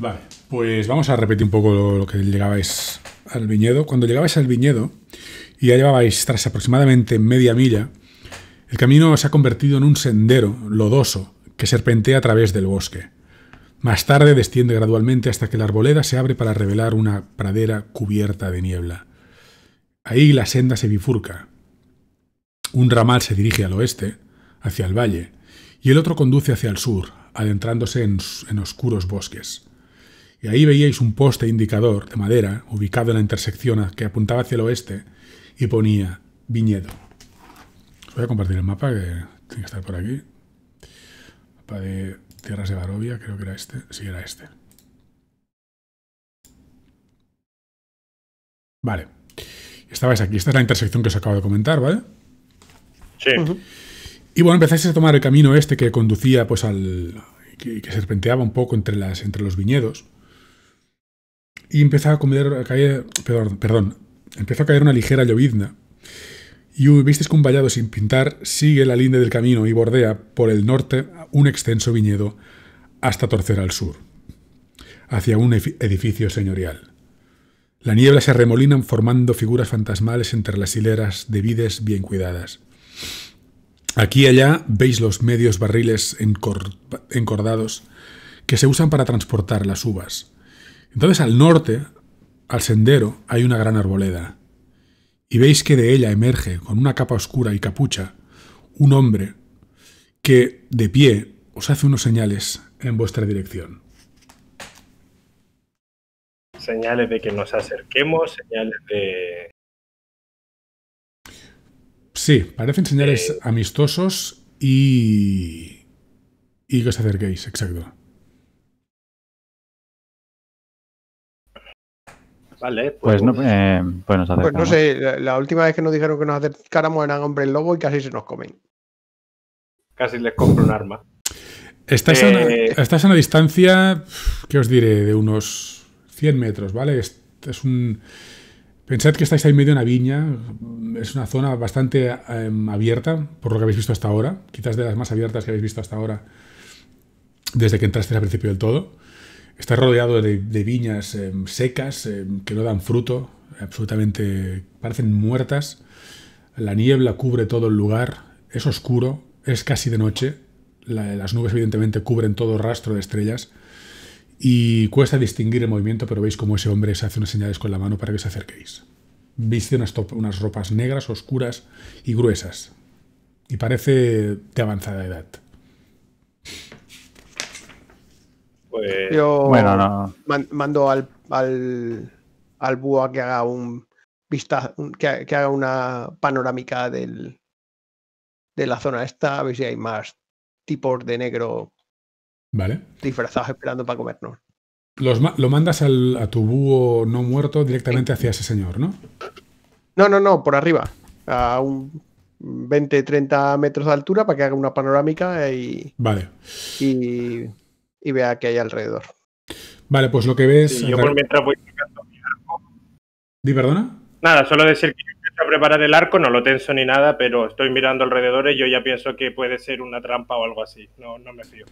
Vale, pues vamos a repetir un poco lo, que llegabais al viñedo. Cuando llegabais al viñedo y ya llevabais tras aproximadamente media milla, el camino se ha convertido en un sendero lodoso que serpentea a través del bosque. Más tarde desciende gradualmente hasta que la arboleda se abre para revelar una pradera cubierta de niebla. Ahí la senda se bifurca. Un ramal se dirige al oeste, hacia el valle, y el otro conduce hacia el sur, adentrándose en oscuros bosques y ahí veíais un poste indicador de madera ubicado en la intersección que apuntaba hacia el oeste y ponía viñedo. Os voy a compartir el mapa que tiene que estar por aquí. Mapa de tierras de Barovia, creo que era este. Sí, era este. Vale. Estabais aquí. Esta es la intersección que os acabo de comentar, ¿vale? Sí. Y bueno, empezáis a tomar el camino este que conducía pues al... que, que serpenteaba un poco entre, las, entre los viñedos y empezó a, a caer, perdón, a caer una ligera llovizna. Y visteis que un vallado sin pintar sigue la línea del camino y bordea por el norte un extenso viñedo hasta torcer al sur, hacia un edificio señorial. La niebla se remolina formando figuras fantasmales entre las hileras de vides bien cuidadas. Aquí y allá veis los medios barriles encordados que se usan para transportar las uvas. Entonces al norte, al sendero, hay una gran arboleda. Y veis que de ella emerge, con una capa oscura y capucha, un hombre que, de pie, os hace unos señales en vuestra dirección. Señales de que nos acerquemos, señales de... Sí, parecen señales amistosos y... y que os acerquéis, exacto. Vale, pues, pues no, eh, pues, pues no sé, la, última vez que nos dijeron que nos acercáramos eran hombre el lobo y casi se nos comen. Casi les compro un arma. Estás, a una, eh, estás distancia, ¿qué os diré? De unos 100 metros, ¿vale? Es, un... Pensad que estáis ahí medio de una viña, es una zona bastante em, abierta, por lo que habéis visto hasta ahora, quizás de las más abiertas que habéis visto hasta ahora, desde que entrasteis al principio del todo. Está rodeado de, viñas em, secas em, que no dan fruto, absolutamente parecen muertas. La niebla cubre todo el lugar, es oscuro, es casi de noche. las nubes evidentemente cubren todo rastro de estrellas y cuesta distinguir el movimiento, pero veis cómo ese hombre se hace unas señales con la mano para que se acerquéis. Viste unas ropas negras, oscuras y gruesas, y parece de avanzada edad. Yo mando al, al, al a que haga un vista, que, haga una panorámica del, de la zona esta, a ver si hay más tipos de negro vale. disfrazados esperando para comernos. lo mandas al, a tu búho no muerto directamente hacia ese señor, ¿no? No, no, no, por arriba. A un 20, 30 metros de altura para que haga una panorámica y. Vale. Y y vea qué hay alrededor. Vale, pues lo que ves. yo por mientras voy sacando mi arco. ¿Di perdona? Nada, solo decir que empiezo a preparar el arco, no lo tenso ni nada, pero estoy mirando alrededor y yo ya pienso que puede ser una trampa o algo así. No, me fío.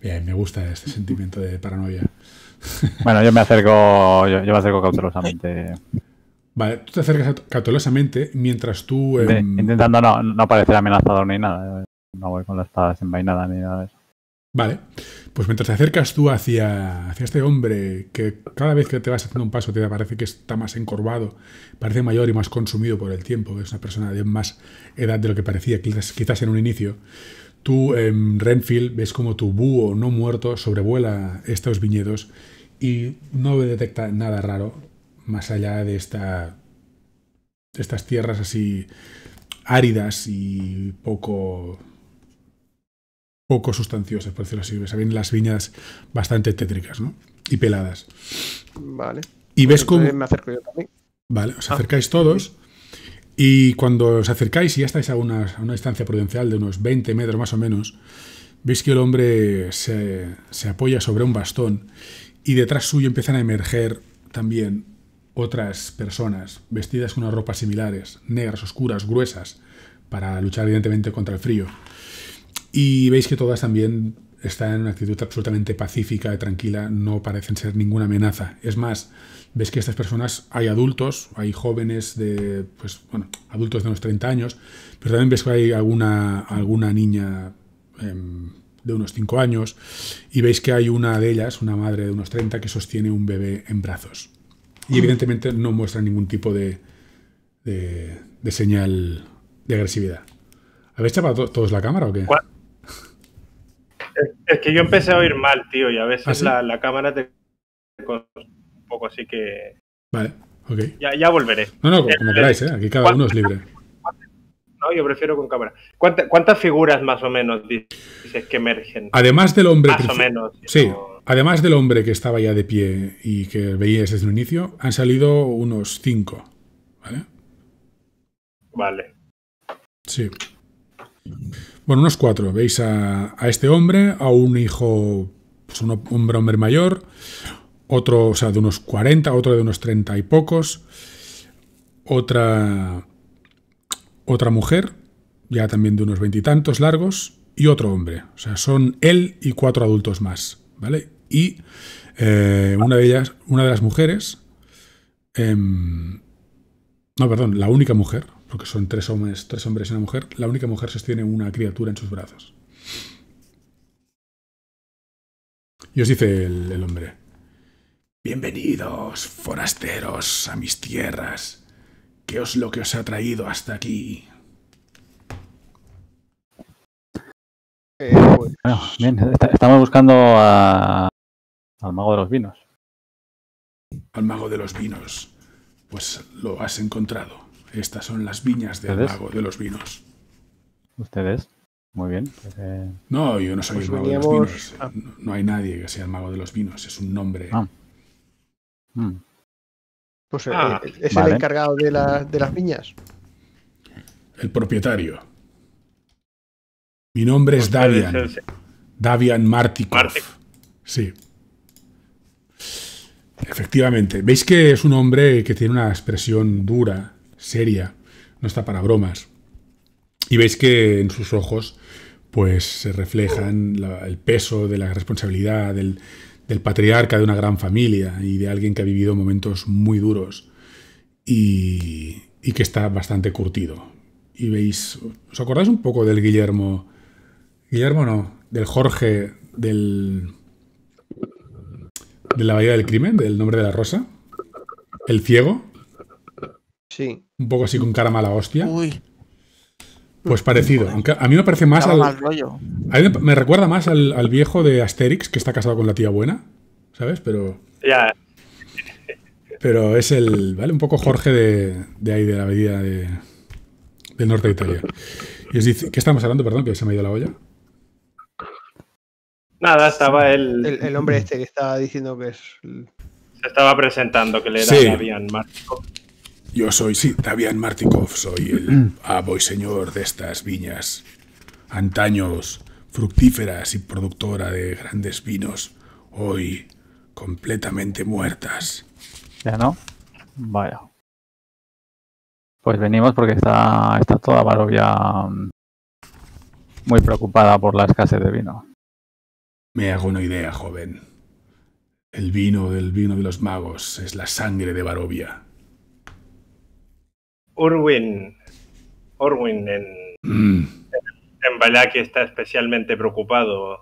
Bien, me gusta este sentimiento de paranoia. Bueno, yo me acerco, yo, me acerco cautelosamente. Vale, tú te acercas cautelosamente mientras tú. Em, intentando no, no parecer amenazador ni nada. Eh. No voy con la espada desenvainada ni nada de eso. Vale, pues mientras te acercas tú hacia, este hombre que cada vez que te vas haciendo un paso te parece que está más encorvado, parece mayor y más consumido por el tiempo, es una persona de más edad de lo que parecía quizás, en un inicio, tú en Renfield ves como tu búho no muerto sobrevuela estos viñedos y no detecta nada raro más allá de, de estas tierras así áridas y poco poco sustanciosas, por decirlo así. Saben las viñas bastante tétricas ¿no? y peladas. Vale. Y ves Me acerco yo también. Vale, os ah. acercáis todos. Y cuando os acercáis y ya estáis a una, distancia prudencial de unos 20 metros más o menos, veis que el hombre se, se apoya sobre un bastón y detrás suyo empiezan a emerger también otras personas vestidas con unas ropas similares, negras, oscuras, gruesas, para luchar evidentemente contra el frío. Y veis que todas también están en una actitud absolutamente pacífica, tranquila, no parecen ser ninguna amenaza. Es más, ves que estas personas, hay adultos, hay jóvenes de, pues, bueno, adultos de unos 30 años, pero también ves que hay alguna, alguna niña em, de unos 5 años, y veis que hay una de ellas, una madre de unos 30, que sostiene un bebé en brazos. Y ah. evidentemente no muestra ningún tipo de, de, señal de agresividad. ¿Habéis tapado todos la cámara o qué? Es, que yo empecé a oír mal, tío, y a veces ¿Ah, la, la, cámara te un poco, así que. Vale, ok. Ya, ya volveré. No, no, como, queráis, ¿eh? Aquí cada uno es libre. No, yo prefiero con cámara. ¿Cuántas figuras más o menos dices que emergen? Además del hombre. Sí. Además del hombre que estaba ya de pie y que veías desde el inicio, han salido unos cinco. ¿Vale? Vale. Sí. Bueno, unos cuatro. Veis a, este hombre, a un hijo, pues un hombre, mayor, otro, o sea, de unos 40, otro de unos 30 y pocos, otra, otra mujer, ya también de unos veintitantos largos, y otro hombre. O sea, son él y cuatro adultos más, ¿vale? Y eh, una de ellas, una de las mujeres, em, no, perdón, la única mujer, porque son tres hombres, tres hombres y una mujer, la única mujer sostiene una criatura en sus brazos. Y os dice el, hombre, Bienvenidos, forasteros, a mis tierras. ¿Qué os lo que os ha traído hasta aquí? Eh, pues, estamos buscando a, al mago de los vinos. Al mago de los vinos. Pues lo has encontrado. Estas son las viñas del mago de los vinos. ¿Ustedes? Muy bien. No, yo no soy pues el mago de los vinos. No, hay nadie que sea el mago de los vinos. Es un nombre. Ah. Mm. Pues, ah. eh, es el encargado de, las viñas. El propietario. Mi nombre es Davian. Eh, Davian Martikov. Sí. Efectivamente. Veis que es un hombre que tiene una expresión dura seria, no está para bromas. Y veis que en sus ojos pues se reflejan el peso de la responsabilidad del, patriarca de una gran familia y de alguien que ha vivido momentos muy duros y, que está bastante curtido. Y veis, ¿os acordáis un poco del Guillermo? Guillermo no, del Jorge del de la Bahía del Crimen, del nombre de la rosa, el ciego. Un poco así con cara mala hostia. Pues parecido. a mí me parece más al. me recuerda más al, viejo de Asterix que está casado con la tía buena. ¿Sabes? Pero. Ya. Pero es el. ¿Vale? Un poco Jorge de, ahí, de la avenida de, del norte de Italia. ¿Qué estamos hablando? Perdón, que se me ha ido la olla. Nada, estaba el... el. hombre este que estaba diciendo que Se estaba presentando que le era más. Yo soy, sí, Martikov, soy el mm. amo y señor de estas viñas antaños fructíferas y productora de grandes vinos, hoy completamente muertas. ¿Ya no? Vaya. Pues venimos porque está, está toda Barovia mm, muy preocupada por la escasez de vino. Me hago una idea, joven. El vino del vino de los magos es la sangre de Barovia. Urwin, Orwin en, mm. en está especialmente preocupado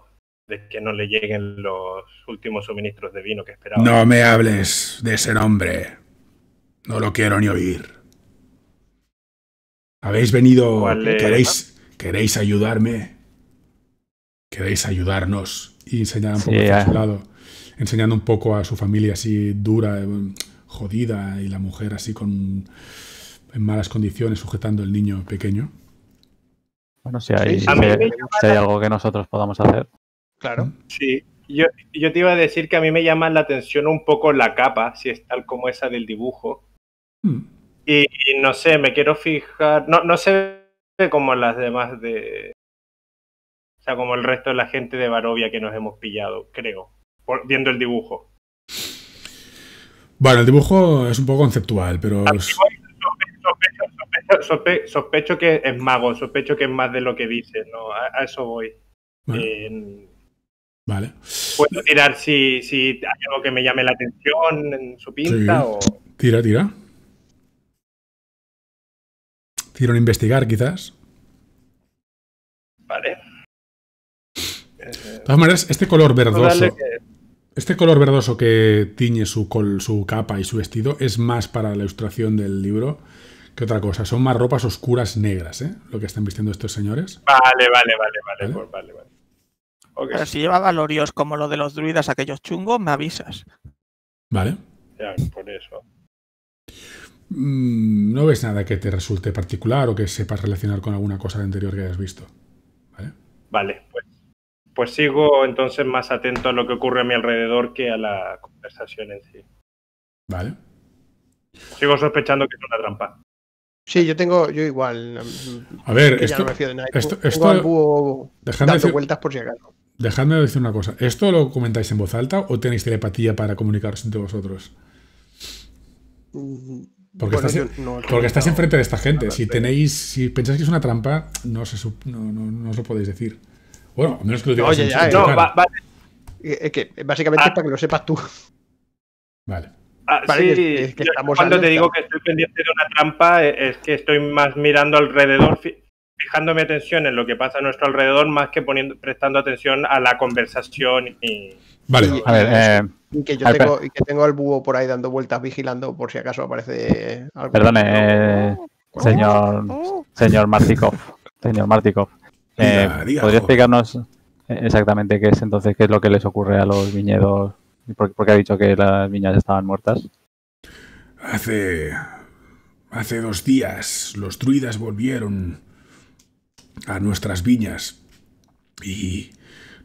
de que no le lleguen los últimos suministros de vino que esperaba. No me hables de ese nombre. No lo quiero ni oír. ¿Habéis venido? ¿Queréis, ¿Queréis ayudarme? ¿Queréis ayudarnos? Y enseñar un poco a su lado. Enseñando un poco a su familia así dura, eh, jodida, y la mujer así con en malas condiciones sujetando el niño pequeño. Bueno, si hay, sí, hay algo que nosotros podamos hacer. Claro. Mm. Sí, yo, te iba a decir que a mí me llama la atención un poco la capa, si es tal como esa del dibujo. Mm. Y, no sé, me quiero fijar, no, no sé como las demás de... O sea, como el resto de la gente de Barovia que nos hemos pillado, creo, viendo el dibujo. Bueno, el dibujo es un poco conceptual, pero... Ah, sospecho, que es mago, sospecho que es más de lo que dice, ¿no? A, eso voy. vale. Puedo tirar si, si, hay algo que me llame la atención en su pinta o. Tira, tira. Tira un investigar, quizás. Vale. De todas maneras, este color verdoso. Este color verdoso que tiñe su, col, su capa y su vestido es más para la ilustración del libro ¿Qué otra cosa. Son más ropas oscuras negras, ¿eh? Lo que están vistiendo estos señores. Vale, vale, vale, vale, vale, pues vale. vale. si lleva valorios como lo de los druidas, aquellos chungos, me avisas. Vale. Ya, por eso. Mm, no ves nada que te resulte particular o que sepas relacionar con alguna cosa de anterior que hayas visto. Vale, vale pues, pues sigo entonces más atento a lo que ocurre a mi alrededor que a la conversación en sí. Vale. Sigo sospechando que es una trampa. Sí, yo tengo, yo igual. A ver, esto, vueltas por llegar. Dejadme decir una cosa. ¿Esto lo comentáis en voz alta o tenéis telepatía para comunicaros entre vosotros? Mm, porque, estás, porque enfrente de esta gente. Si tenéis, si pensáis que es una trampa, no, no, os lo podéis decir. Bueno, a menos que lo digáis. Oye, ya, eh. no, va, vale. Eh, eh, que básicamente ah. es para que lo sepas tú. Vale. Ah, cuando te digo que estoy pendiente de una trampa, eh, es que estoy más mirando alrededor, fijándome atención en lo que pasa a nuestro alrededor, más que poniendo, prestando atención a la conversación y... Vale, a ver... Eh, que yo tengo, que al búho por ahí dando vueltas, vigilando por si acaso aparece algo. Perdone, eh, oh. señor, oh. señor Martikov. señor Martikov. ¿Podría explicarnos exactamente qué es entonces, qué es lo que les ocurre a los viñedos porque qué ha dicho que las viñas estaban muertas? Hace. Hace dos días los druidas volvieron a nuestras viñas y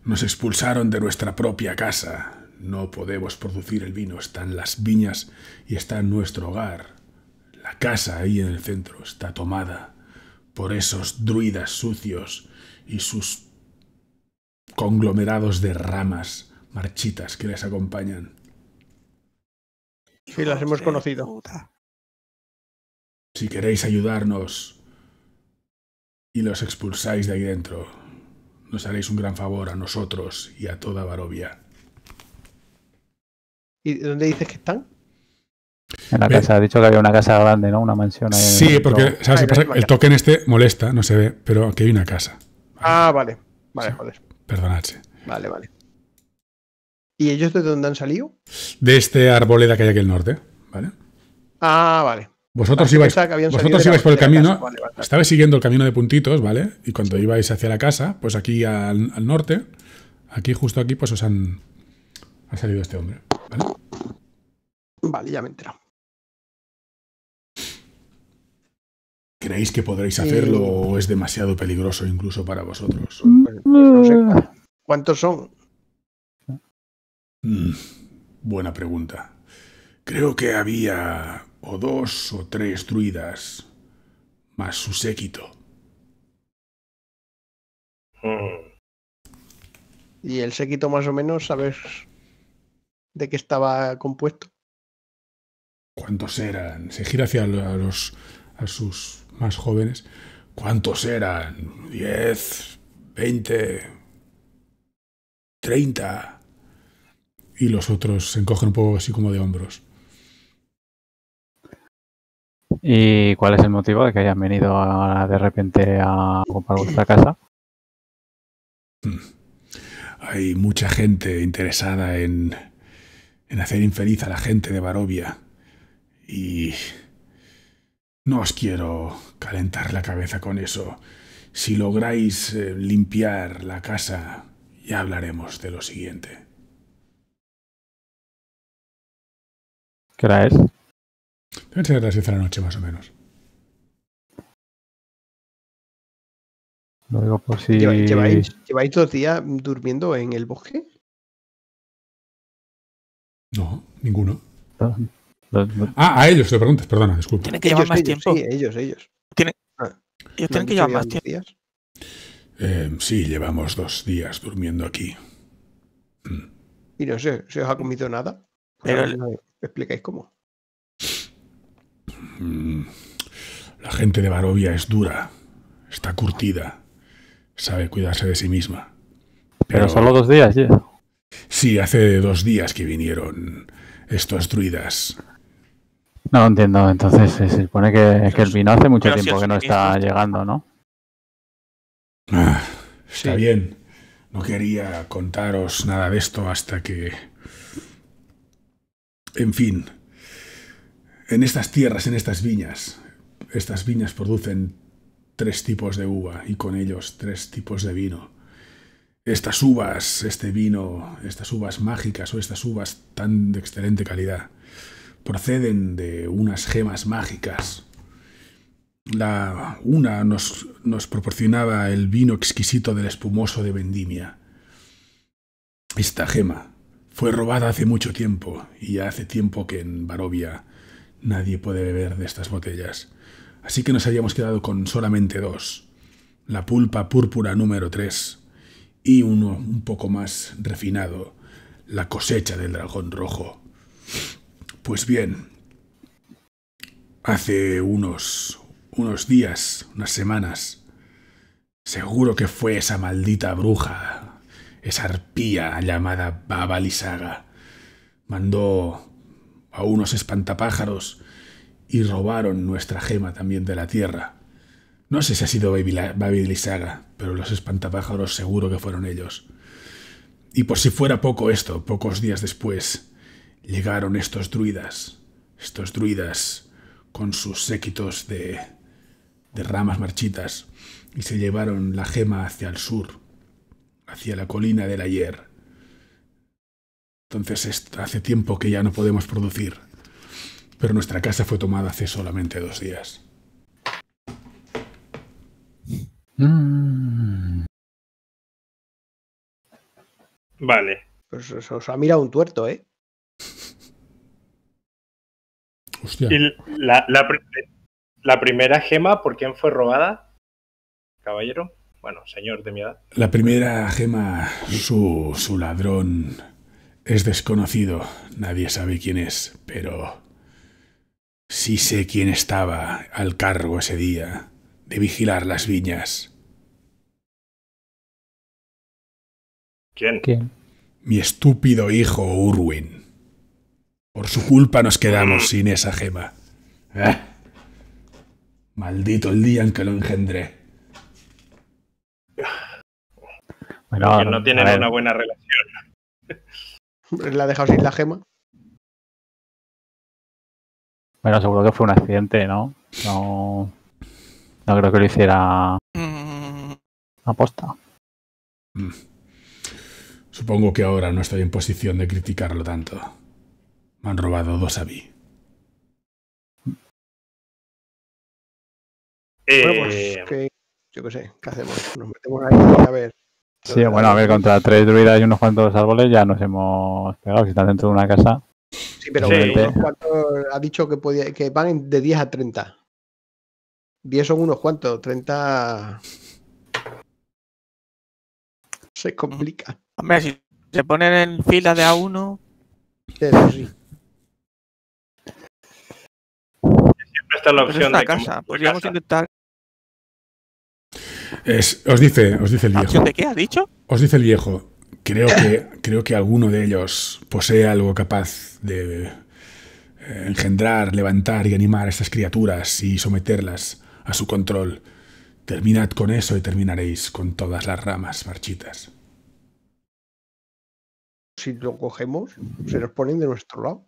nos expulsaron de nuestra propia casa. No podemos producir el vino, están las viñas y está en nuestro hogar. La casa ahí en el centro está tomada por esos druidas sucios y sus conglomerados de ramas marchitas que les acompañan. Sí, las hemos conocido. Si queréis ayudarnos y los expulsáis de ahí dentro, nos haréis un gran favor a nosotros y a toda Barovia. ¿Y dónde dices que están? En la casa, ha dicho que había una casa grande, ¿no? Una mansión. Ahí sí, porque ¿sabes qué pasa? el token este molesta, no se ve, pero aquí hay una casa. Ah, vale. Vale, joder. Perdonadse. Vale, vale. ¿Y ellos de dónde han salido? De este arboleda que hay aquí al norte, ¿vale? Ah, vale. Vosotros ibais, vosotros ibais por el camino, estabais siguiendo el camino de puntitos, ¿vale? Y cuando ibais hacia la casa, pues aquí al, norte, aquí justo aquí, pues os han ha salido este hombre, ¿vale? ya me he enterado. ¿Creéis que podréis hacerlo o es demasiado peligroso incluso para vosotros? Pues, pues, no sé. ¿Cuántos son? Mm, buena pregunta. Creo que había o dos o tres druidas, más su séquito. Mm. ¿Y el séquito más o menos sabes de qué estaba compuesto? ¿Cuántos eran? Se gira hacia los, a sus más jóvenes. ¿Cuántos eran? ¿Diez? ¿Veinte? ¿Treinta? y los otros se encogen un poco así como de hombros. ¿Y cuál es el motivo de que hayan venido de repente a ocupar vuestra casa? Hmm. Hay mucha gente interesada en, hacer infeliz a la gente de Barovia. Y no os quiero calentar la cabeza con eso. Si lográis eh, limpiar la casa, ya hablaremos de lo siguiente. ¿Qué hora es? Deben ser las 10 de la noche, más o menos. por si. ¿Lleváis, ¿Lleváis dos días durmiendo en el bosque? No, ninguno. Ah, ah a ellos te preguntas, perdona, disculpa. Tienen que llevar más tiempo. Sí, ellos, ellos. ¿Tienen, ah. ellos tienen que llevar más tiempo. Em, sí, llevamos dos días durmiendo aquí. Y no sé, ¿se os ha comido nada? Pero, ¿Me explicáis cómo? Mm, la gente de Barovia es dura, está curtida, sabe cuidarse de sí misma. Pero, solo dos días, ya. Sí, hace dos días que vinieron estos druidas. No entiendo, entonces se supone que, que el vino hace mucho tiempo que no está llegando, ¿no? Ah, está bien. No quería contaros nada de esto hasta que en fin, en estas tierras, en estas viñas, estas viñas producen tres tipos de uva y con ellos tres tipos de vino. Estas uvas, este vino, estas uvas mágicas o estas uvas tan de excelente calidad, proceden de unas gemas mágicas. La una nos, nos proporcionaba el vino exquisito del espumoso de vendimia. Esta gema, fue robada hace mucho tiempo y ya hace tiempo que en Barovia nadie puede beber de estas botellas. Así que nos habíamos quedado con solamente dos. La pulpa púrpura número 3 y uno un poco más refinado, la cosecha del dragón rojo. Pues bien, hace unos, unos días, unas semanas, seguro que fue esa maldita bruja esa arpía llamada Babalisaga. Mandó a unos espantapájaros y robaron nuestra gema también de la tierra. No sé si ha sido Babalisaga, pero los espantapájaros seguro que fueron ellos. Y por si fuera poco esto, pocos días después, llegaron estos druidas, estos druidas con sus séquitos de, de ramas marchitas, y se llevaron la gema hacia el sur, hacia la colina del ayer. Entonces hace tiempo que ya no podemos producir. Pero nuestra casa fue tomada hace solamente dos días. Mm. Vale. Pues os, ha mirado un tuerto, ¿eh? Hostia. la, primera gema por quién fue robada? Caballero bueno, señor de mi edad. La primera gema, su, su ladrón es desconocido. Nadie sabe quién es, pero sí sé quién estaba al cargo ese día de vigilar las viñas. ¿Quién? Mi estúpido hijo Urwin. Por su culpa nos quedamos mm. sin esa gema. Ah. Maldito el día en que lo engendré. no tienen una buena relación. ¿La ha dejado sin la gema? Bueno, seguro que fue un accidente, ¿no? No, no creo que lo hiciera aposta. Mm. Supongo que ahora no estoy en posición de criticarlo tanto. Me han robado dos a eh, pues, yo qué sé, ¿qué hacemos? Nos metemos ahí a ver. Sí, bueno, a ver, contra tres druidas y unos cuantos árboles ya nos hemos pegado. Si están dentro de una casa. Sí, pero ha dicho que, podía, que van de 10 a 30. 10 son unos cuantos, 30. Se complica. Hombre, si se ponen en fila de a uno. Sí, sí. Siempre está la pues opción de. Casa. Podríamos intentar os, dice, os dice el viejo. qué ha dicho? Os dice el viejo. Creo que, creo que alguno de ellos posee algo capaz de eh, engendrar, levantar y animar a estas criaturas y someterlas a su control. Terminad con eso y terminaréis con todas las ramas marchitas. Si lo cogemos, se nos ponen de nuestro lado.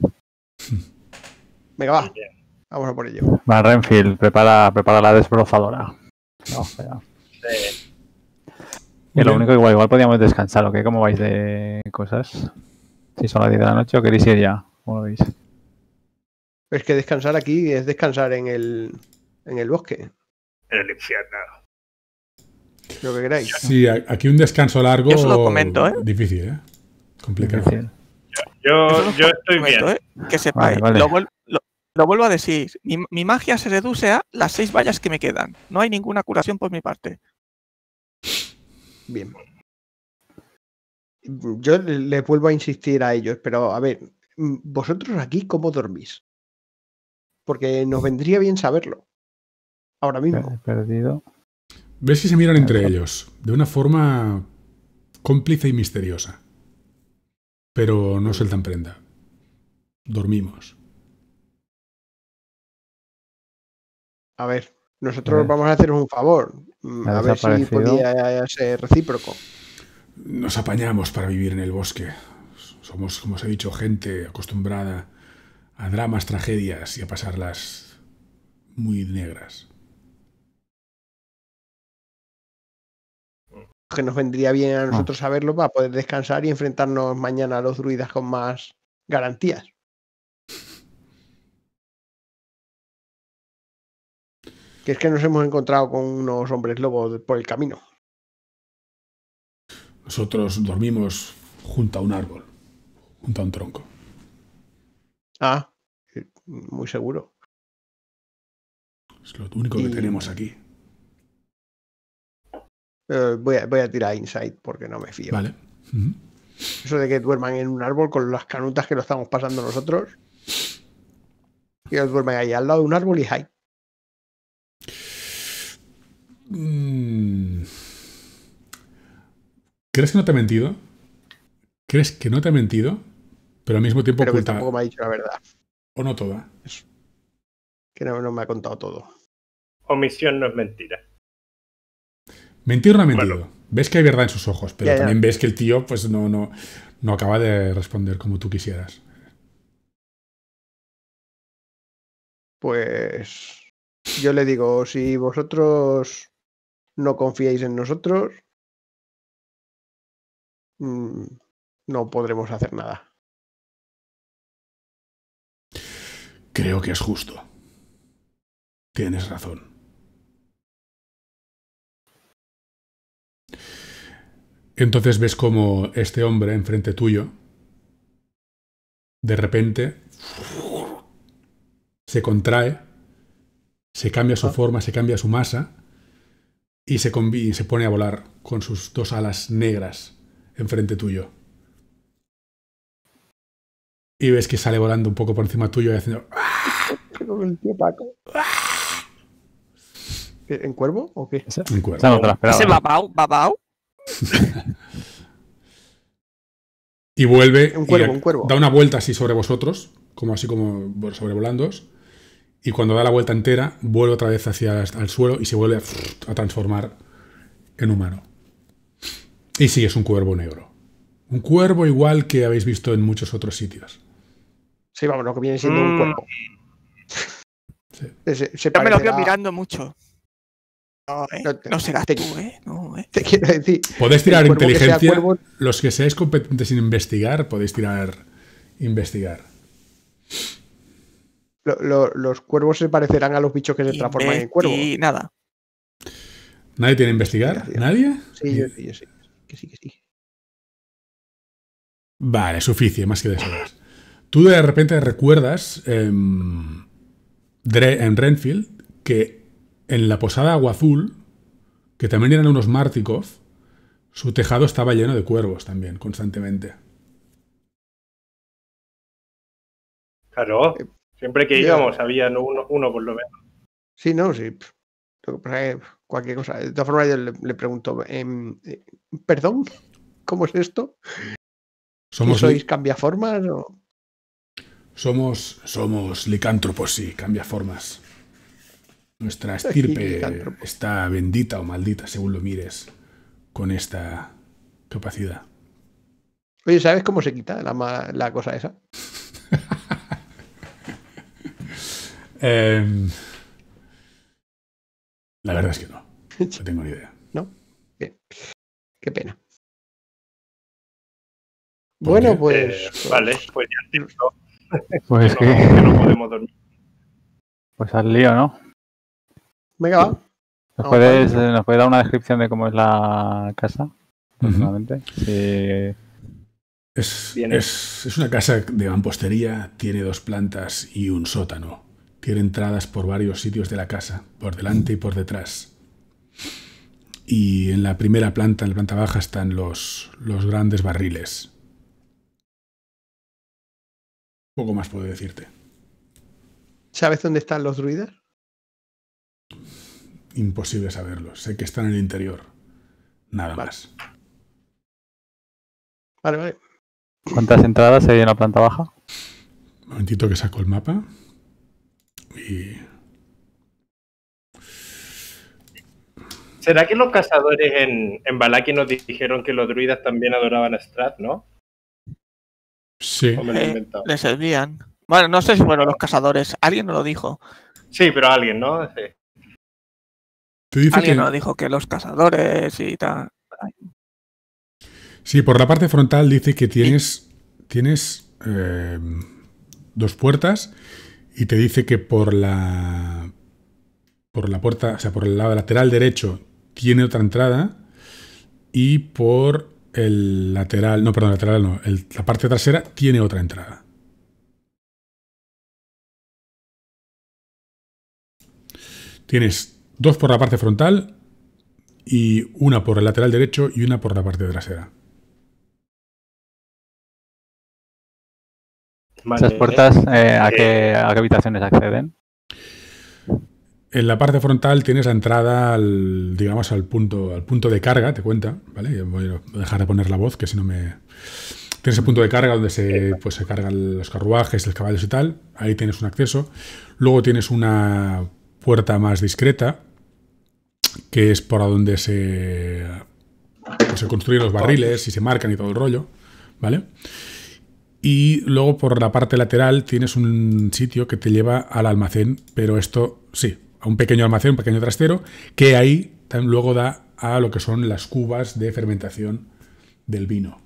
Venga, va. Vamos a por ello. Va, Renfield, prepara, prepara la desbrozadora. No, Y lo único, igual, igual podíamos descansar, ¿ok? ¿Cómo vais de cosas? Si son las 10 de la noche o queréis ir ya, ¿cómo lo veis? Es que descansar aquí es descansar en el, en el bosque. En el infierno. Lo que queráis. Sí, aquí un descanso largo. Yo comento, ¿eh? Difícil, ¿eh? Complicado. Yo, estoy bien. ¿eh? Que sepáis. Vale, lo vuelvo a decir, mi, magia se reduce a las seis vallas que me quedan. No hay ninguna curación por mi parte. Bien. Yo les vuelvo a insistir a ellos, pero a ver, mm, vosotros aquí cómo dormís? Porque nos vendría bien saberlo. Ahora mismo. Perdido. Ves si se miran entre ellos, de una forma cómplice y misteriosa. Pero no sueltan prenda. Dormimos. A ver, nosotros vamos a haceros un favor. Mm, a, ver si podía ser recíproco. Nos apañamos para vivir en el bosque. Somos, como os he dicho, gente acostumbrada a dramas, tragedias y a pasarlas muy negras. Que nos vendría bien a ah. nosotros saberlo para poder descansar y enfrentarnos mañana a los druidas con más garantías. que es que nos hemos encontrado con unos hombres lobos por el camino. Nosotros dormimos junto a un árbol, junto a un tronco. Ah, muy seguro. Es lo único que tenemos aquí. Eh, voy, a, tirar inside porque no me fío. Vale. Eso de que duerman en un árbol con las canutas que lo estamos pasando nosotros. Que duermen ahí al lado de un árbol y hay. Mm. ¿Crees que no te ha mentido? ¿Crees que no te ha mentido? Pero al mismo tiempo Pero me dicho la verdad. ¿O no toda? Que no, me ha contado todo. Omisión no es mentira. Mentir no ha mentido. Ves que hay verdad en sus ojos, pero también ves que el tío pues no, no, no acaba de responder como tú quisieras. Pues yo le digo, si vosotros no confiéis en nosotros, mm, no podremos hacer nada. Creo que es justo. Tienes razón. Entonces ves cómo este hombre enfrente tuyo, de repente, se contrae, se cambia su forma, se cambia su masa, y se, pone a volar con sus dos alas negras enfrente tuyo. Y ves que sale volando un poco por encima tuyo y haciendo... ¿En cuervo o qué? En cuervo. y vuelve. Da una vuelta así sobre vosotros, como así como sobrevolándoos y cuando da la vuelta entera vuelve otra vez hacia el suelo y se vuelve a, transformar en humano. Y sí, es un cuervo negro. Un cuervo igual que habéis visto en muchos otros sitios. Sí, vamos, lo que viene siendo un mm. cuervo. Se, está me lo veo mirando mucho. No, eh, será eh, no, ¿eh? Te quiero decir. Podéis tirar inteligencia. Los que seáis competentes en investigar, podéis tirar investigar los cuervos se parecerán a los bichos que se transforman en cuervos. Y nada. ¿Nadie tiene que investigar? ¿Nadie? Sí, yo, sí. Que sí, que sí. Vale, suficiente, más que de Tú de repente recuerdas em, en Renfield que en la posada Agua Azul, que también eran unos márticos, su tejado estaba lleno de cuervos también, constantemente. Claro. Eh, Siempre que íbamos, había uno, por lo menos. Sí, no, sí. Cualquier cosa. De todas formas, yo le, pregunto, em, eh, ¿perdón? ¿Cómo es esto? Somos ¿Sois cambiaformas o...? Somos, somos licántropos, sí, cambiaformas. Nuestra estirpe está bendita o maldita, según lo mires, con esta capacidad. Oye, ¿sabes cómo se quita la, la cosa esa? Em, la verdad es que no. No tengo ni idea. ¿No? Bien. Qué pena. Bueno, pues, eh, Vale, pues ya pues que... no podemos dormir. Pues al lío, ¿no? Venga, va. ¿Nos, puedes, dar una descripción de cómo es la casa? es, es, una casa de mampostería, tiene dos plantas y un sótano. Quiere entradas por varios sitios de la casa, por delante y por detrás. Y en la primera planta, en la planta baja, están los, los grandes barriles. Poco más puedo decirte. ¿Sabes dónde están los druidas? Imposible saberlo. Sé que están en el interior. Nada más. Vale, vale. ¿Cuántas entradas hay en la planta baja? Un momentito que saco el mapa. ¿Será que los cazadores en, en nos dijeron que los druidas también adoraban a Strat, no? Sí. les eh, le servían. Bueno, no sé si fueron los cazadores. Alguien nos lo dijo. Sí, pero alguien, ¿no? alguien nos dijo que los cazadores y tal. Sí, por la parte frontal dice que tienes, tienes eh, dos puertas y te dice que por la por la puerta, o sea, por el lado lateral derecho tiene otra entrada y por el lateral, no, perdón, lateral no, la parte trasera tiene otra entrada. Tienes dos por la parte frontal y una por el lateral derecho y una por la parte trasera. Las ¿Esas eh, puertas eh, eh, ¿a, qué, habitaciones acceden? En la parte frontal tienes la entrada al, digamos, al punto, al punto de carga, te cuenta, ¿vale? Voy a dejar de poner la voz, que si no me. Tienes el punto de carga donde se, pues, se cargan los carruajes, los caballos y tal. Ahí tienes un acceso. Luego tienes una puerta más discreta, que es por donde se, se construyen los barriles y se marcan y todo el rollo, ¿vale? vale y luego por la parte lateral tienes un sitio que te lleva al almacén, pero esto sí, a un pequeño almacén, un pequeño trastero, que ahí luego da a lo que son las cubas de fermentación del vino.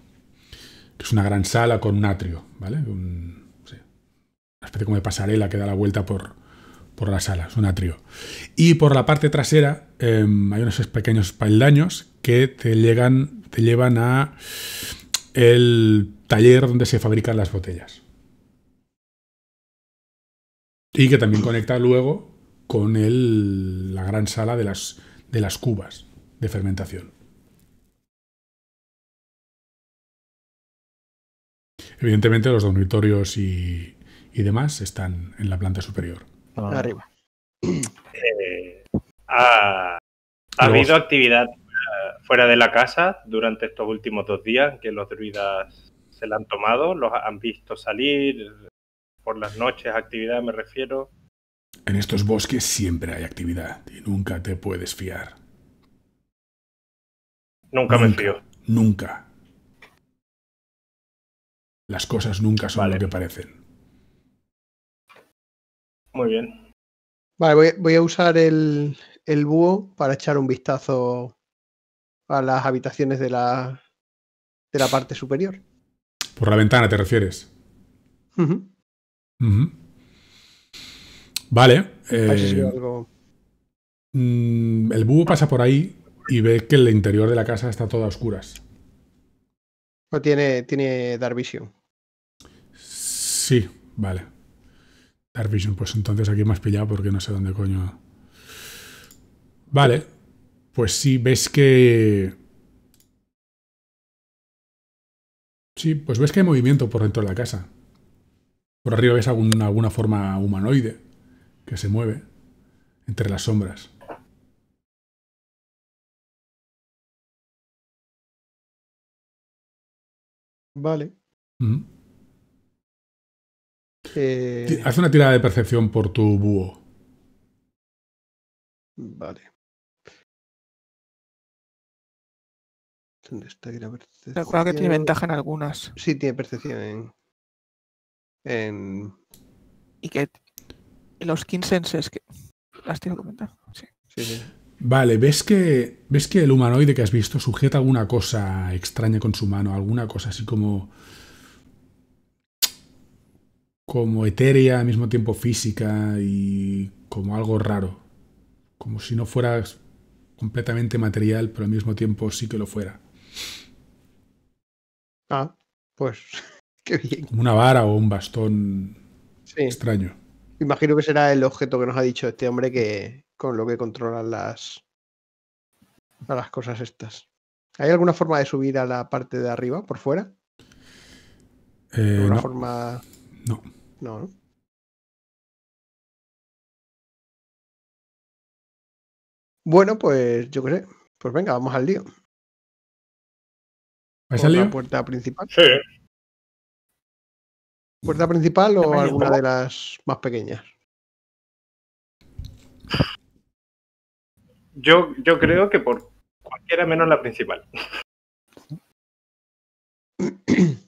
Que es una gran sala con un atrio, ¿vale? Un, una especie como de pasarela que da la vuelta por, por la sala, es un atrio. Y por la parte trasera em, hay unos pequeños peldaños que te, llegan, te llevan a el taller donde se fabrican las botellas. Y que también conecta luego con el, la gran sala de las, de las cubas de fermentación. Evidentemente los dormitorios y, demás están en la planta superior. Ah. Arriba. Eh, ha habido actividad fuera de la casa durante estos últimos dos días que los druidas se la han tomado, los han visto salir por las noches, actividad me refiero. En estos bosques siempre hay actividad y nunca te puedes fiar. Nunca, me fío. Nunca. Las cosas nunca son lo que parecen. Muy bien. Vale, voy, a usar el, el búho para echar un vistazo a las habitaciones de la, de la parte superior. Por la ventana te refieres. Vale. Eh, mm, el búho pasa por ahí y ve que el interior de la casa está toda oscuras. ¿O tiene, tiene Dark Vision? Sí, vale. dar Vision, pues entonces aquí más pillado porque no sé dónde coño. Vale pues sí ves que... Sí, pues ves que hay movimiento por dentro de la casa. Por arriba ves alguna, forma humanoide que se mueve entre las sombras. Vale. Eh. Haz una tirada de percepción por tu búho. Vale. ¿Dónde que tiene ventaja en algunas. Sí, tiene percepción en. en... Y que los 15 que. Las tengo que comentar. Vale, ¿ves que, ¿ves que el humanoide que has visto sujeta alguna cosa extraña con su mano? Alguna cosa así como. como etérea, al mismo tiempo física y como algo raro. Como si no fuera completamente material, pero al mismo tiempo sí que lo fuera. Ah, pues qué bien. una vara o un bastón extraño. Imagino que será el objeto que nos ha dicho este hombre que con lo que controlan las, las cosas estas. ¿Hay alguna forma de subir a la parte de arriba por fuera? Eh, forma? No. No, ¿no? Bueno, pues yo qué sé. Pues venga, vamos al lío la puerta principal? Sí. ¿Puerta principal o alguna de las más pequeñas? Yo, yo creo que por cualquiera menos la principal.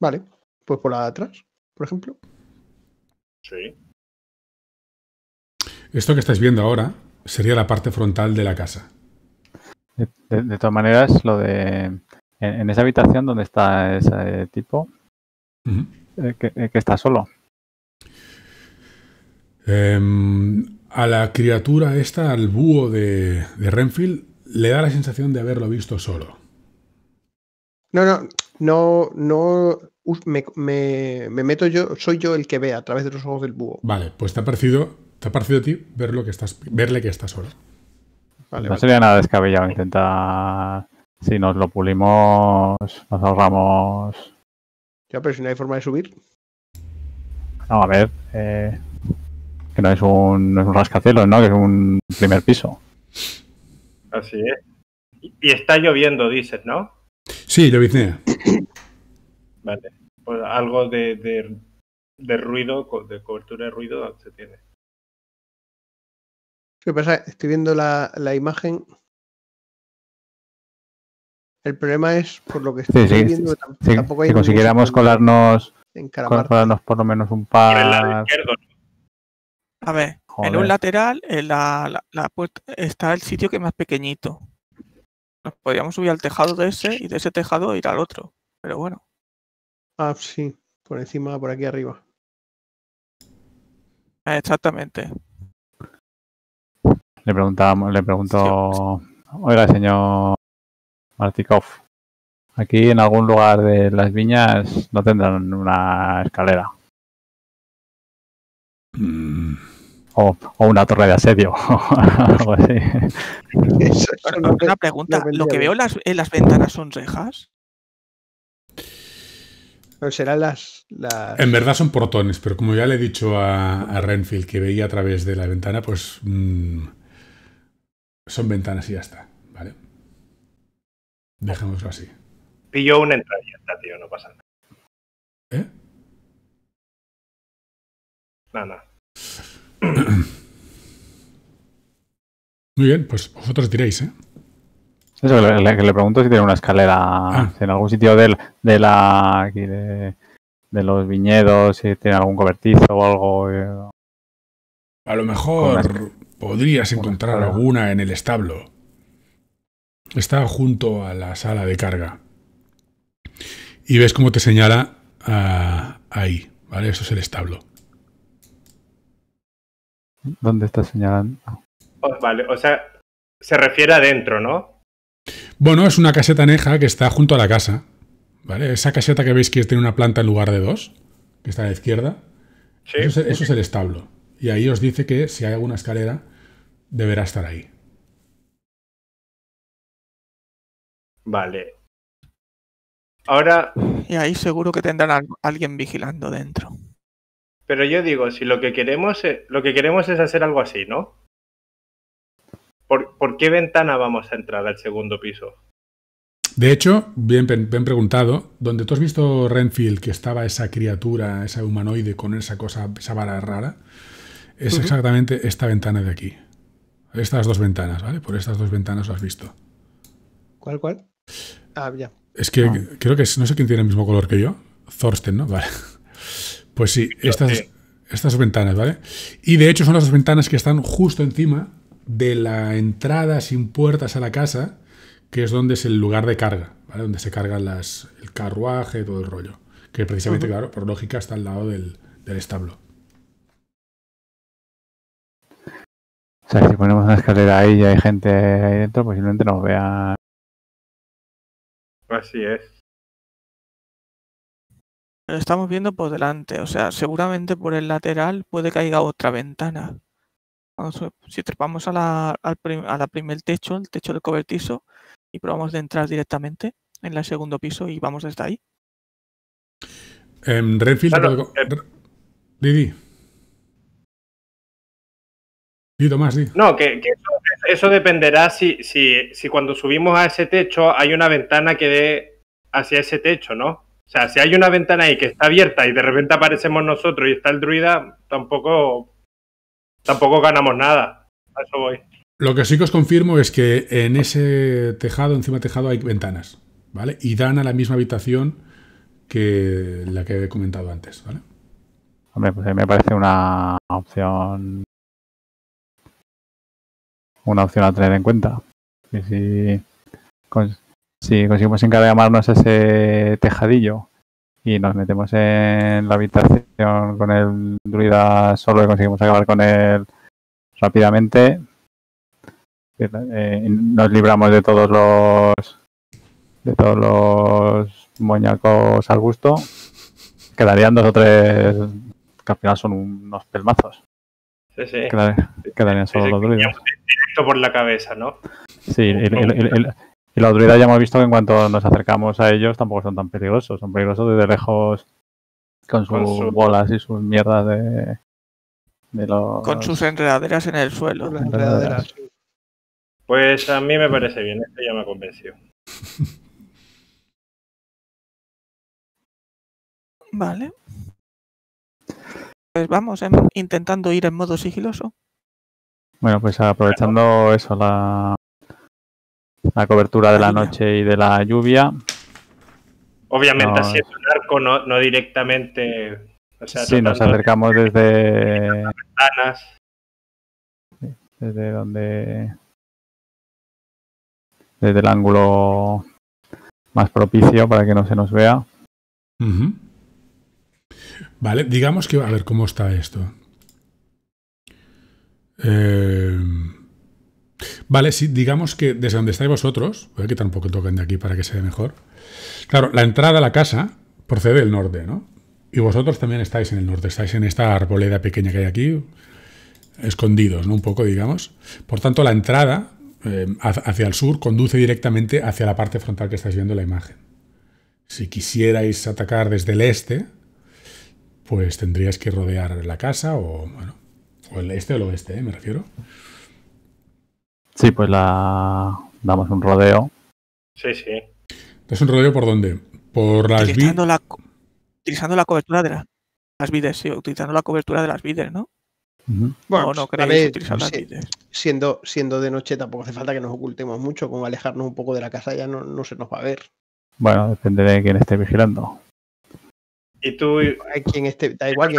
Vale, pues por la de atrás, por ejemplo. Sí. Esto que estáis viendo ahora sería la parte frontal de la casa. de todas maneras, lo de en, esa habitación donde está ese tipo, eh, eh, que, está solo. Em, a la criatura esta, al búho de, Renfield, le da la sensación de haberlo visto solo. No, no, no, no me, meto yo, soy yo el que ve a través de los ojos del búho. Vale, pues te ha parecido, te ha parecido a ti ver lo que estás, verle que está solo. Vale, no sería nada descabellado intentar si nos lo pulimos, nos ahorramos. Ya, pero si no hay forma de subir. No, a ver, eh, que no es, un, rascacielos, ¿no? Que es un primer piso. Así es. Y está lloviendo, dices, ¿no? Sí, hice. Vale. Pues algo de, ruido, de cobertura de ruido se tiene. ¿Qué pasa? Estoy viendo la imagen el problema es, por lo que estoy viendo, Si consiguiéramos colarnos, por lo menos un par. A ver, en un lateral eh, la, está el sitio que es más pequeñito. Nos podríamos subir al tejado de ese y de ese tejado ir al otro. Pero bueno. Ah, sí, por encima, por aquí arriba. Ah, exactamente. Le preguntamos, le preguntó. Oiga, señor Martikov. Aquí en algún lugar de las viñas no tendrán una escalera. Mm. O, una torre de asedio. una, pregunta. ¿Lo que veo en las, eh, las ventanas son rejas? Pues serán las, En verdad son portones, pero como ya le he dicho a, Renfield que veía a través de la ventana, pues. Mm, son ventanas y ya está. Dejémoslo así. Pillo una entrada, tío, no pasa nada. ¿Eh? Nada. Muy bien, pues vosotros diréis, ¿eh? Eso, le, pregunto si tiene una escalera ah. en algún sitio de, la de, los viñedos, si tiene algún cobertizo o algo. Eh. a lo mejor podrías encontrar alguna en el establo. Está junto a la sala de carga. Y ves cómo te señala ah, ahí, ¿vale? Eso es el establo. ¿Dónde está señalando? Oh, vale, o sea, se refiere adentro, ¿no? Bueno, es una caseta aneja que está junto a la casa. ¿Vale? Esa caseta que veis que tiene una planta en lugar de dos, que está a la izquierda. eso es el establo. Y ahí os dice que si hay alguna escalera, deberá estar ahí. Vale. Ahora. Y ahí seguro que tendrán alguien vigilando dentro. Pero yo digo, si lo que queremos es, lo que queremos es hacer algo así, ¿no? ¿Por, qué ventana vamos a entrar al segundo piso? De hecho, bien, bien, preguntado, donde tú has visto Renfield que estaba esa criatura, esa humanoide con esa cosa, esa vara rara, es exactamente esta ventana de aquí. Estas dos ventanas, ¿vale? Por estas dos ventanas lo has visto. ¿Cuál, cuál? Ah, es que ah. creo que no sé quién tiene el mismo color que yo. Thorsten, ¿no? Vale. Pues sí, estas, estas ventanas, ¿vale? Y de hecho son las ventanas que están justo encima de la entrada sin puertas a la casa, que es donde es el lugar de carga, ¿vale? Donde se cargan las, el carruaje, todo el rollo. Que precisamente, claro, por lógica está al lado del, del establo. O sea, si ponemos una escalera ahí y hay gente ahí dentro, posiblemente nos vea Así es. estamos viendo por delante, o sea, seguramente por el lateral puede caer otra ventana. si trepamos a la, al a la primer techo, el techo del cobertizo, y probamos de entrar directamente en el segundo piso y vamos desde ahí. Em, Didi. Em. No, que, eso dependerá si, cuando subimos a ese techo hay una ventana que dé hacia ese techo, ¿no? O sea, si hay una ventana ahí que está abierta y de repente aparecemos nosotros y está el druida, tampoco, tampoco ganamos nada. A eso voy. Lo que sí que os confirmo es que en ese tejado, encima tejado, hay ventanas, ¿vale? Y dan a la misma habitación que la que he comentado antes, ¿vale? Hombre, pues eh, me parece una opción una opción a tener en cuenta. Y si, si conseguimos encargarnos ese tejadillo y nos metemos en la habitación con el druida solo y conseguimos acabar con él rápidamente, eh, nos libramos de todos los de todos los moñacos al gusto quedarían dos o tres que al final son unos pelmazos Sí, Quedarían solo los druidas. Directo por la cabeza, ¿no? Sí, Y los druidas ya hemos visto que en cuanto nos acercamos a ellos tampoco son tan peligrosos. Son peligrosos desde lejos con sus bolas y sus mierdas de, Con sus enredaderas en el suelo. Pues a mí me parece bien, esto ya me convenció. Vale. Pues vamos em, intentando ir en modo sigiloso. Bueno, pues aprovechando eso, la, la cobertura de la noche y de la lluvia. Obviamente, así es un arco, no, no directamente. O sí, nos acercamos desde. ventanas. Desde donde. Desde el ángulo más propicio para que no se nos vea. Vale, digamos que... A ver, ¿cómo está esto? Eh, vale, sí, digamos que desde donde estáis vosotros, voy eh, a quitar un poco el token de aquí para que se vea mejor. Claro, la entrada a la casa procede del norte, ¿no? Y vosotros también estáis en el norte, estáis en esta arboleda pequeña que hay aquí, escondidos, ¿no? Un poco, digamos. Por tanto, la entrada eh, hacia el sur conduce directamente hacia la parte frontal que estáis viendo en la imagen. Si quisierais atacar desde el este, pues tendrías que rodear la casa o, bueno, o el este o el oeste, ¿eh? me refiero. Sí, pues la damos un rodeo. Sí, sí. ¿Es un rodeo por dónde? Por las utilizando la, utilizando la cobertura de las vides, sí, utilizando la cobertura de las vides, ¿no? Bueno, no, pues, que a Siendo, siendo de noche tampoco hace falta que nos ocultemos mucho, como alejarnos un poco de la casa ya no, no se nos va a ver. Bueno, depende de quién esté vigilando. Y tú. Hay quien da igual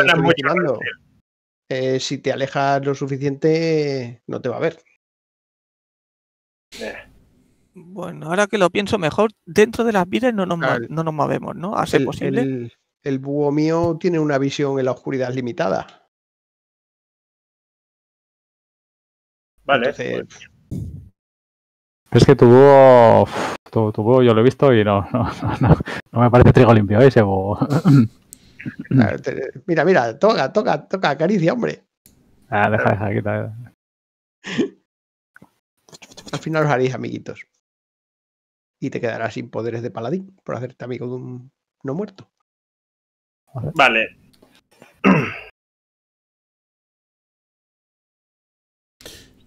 eh, si te alejas lo suficiente, no te va a ver. Eh. Bueno, ahora que lo pienso mejor, dentro de las vidas no nos, movemos, ¿no? A ser posible. El, búho mío tiene una visión en la oscuridad limitada. Vale. Pues. Es que tu búho tu, huevo yo lo he visto y no, no, me parece trigo limpio ese. Bo. Mira, mira, toca, toca, toca, caricia hombre. Ah, deja, deja, quita. Al final os haréis amiguitos. Y te quedarás sin poderes de paladín por hacerte amigo de un no muerto. Vale.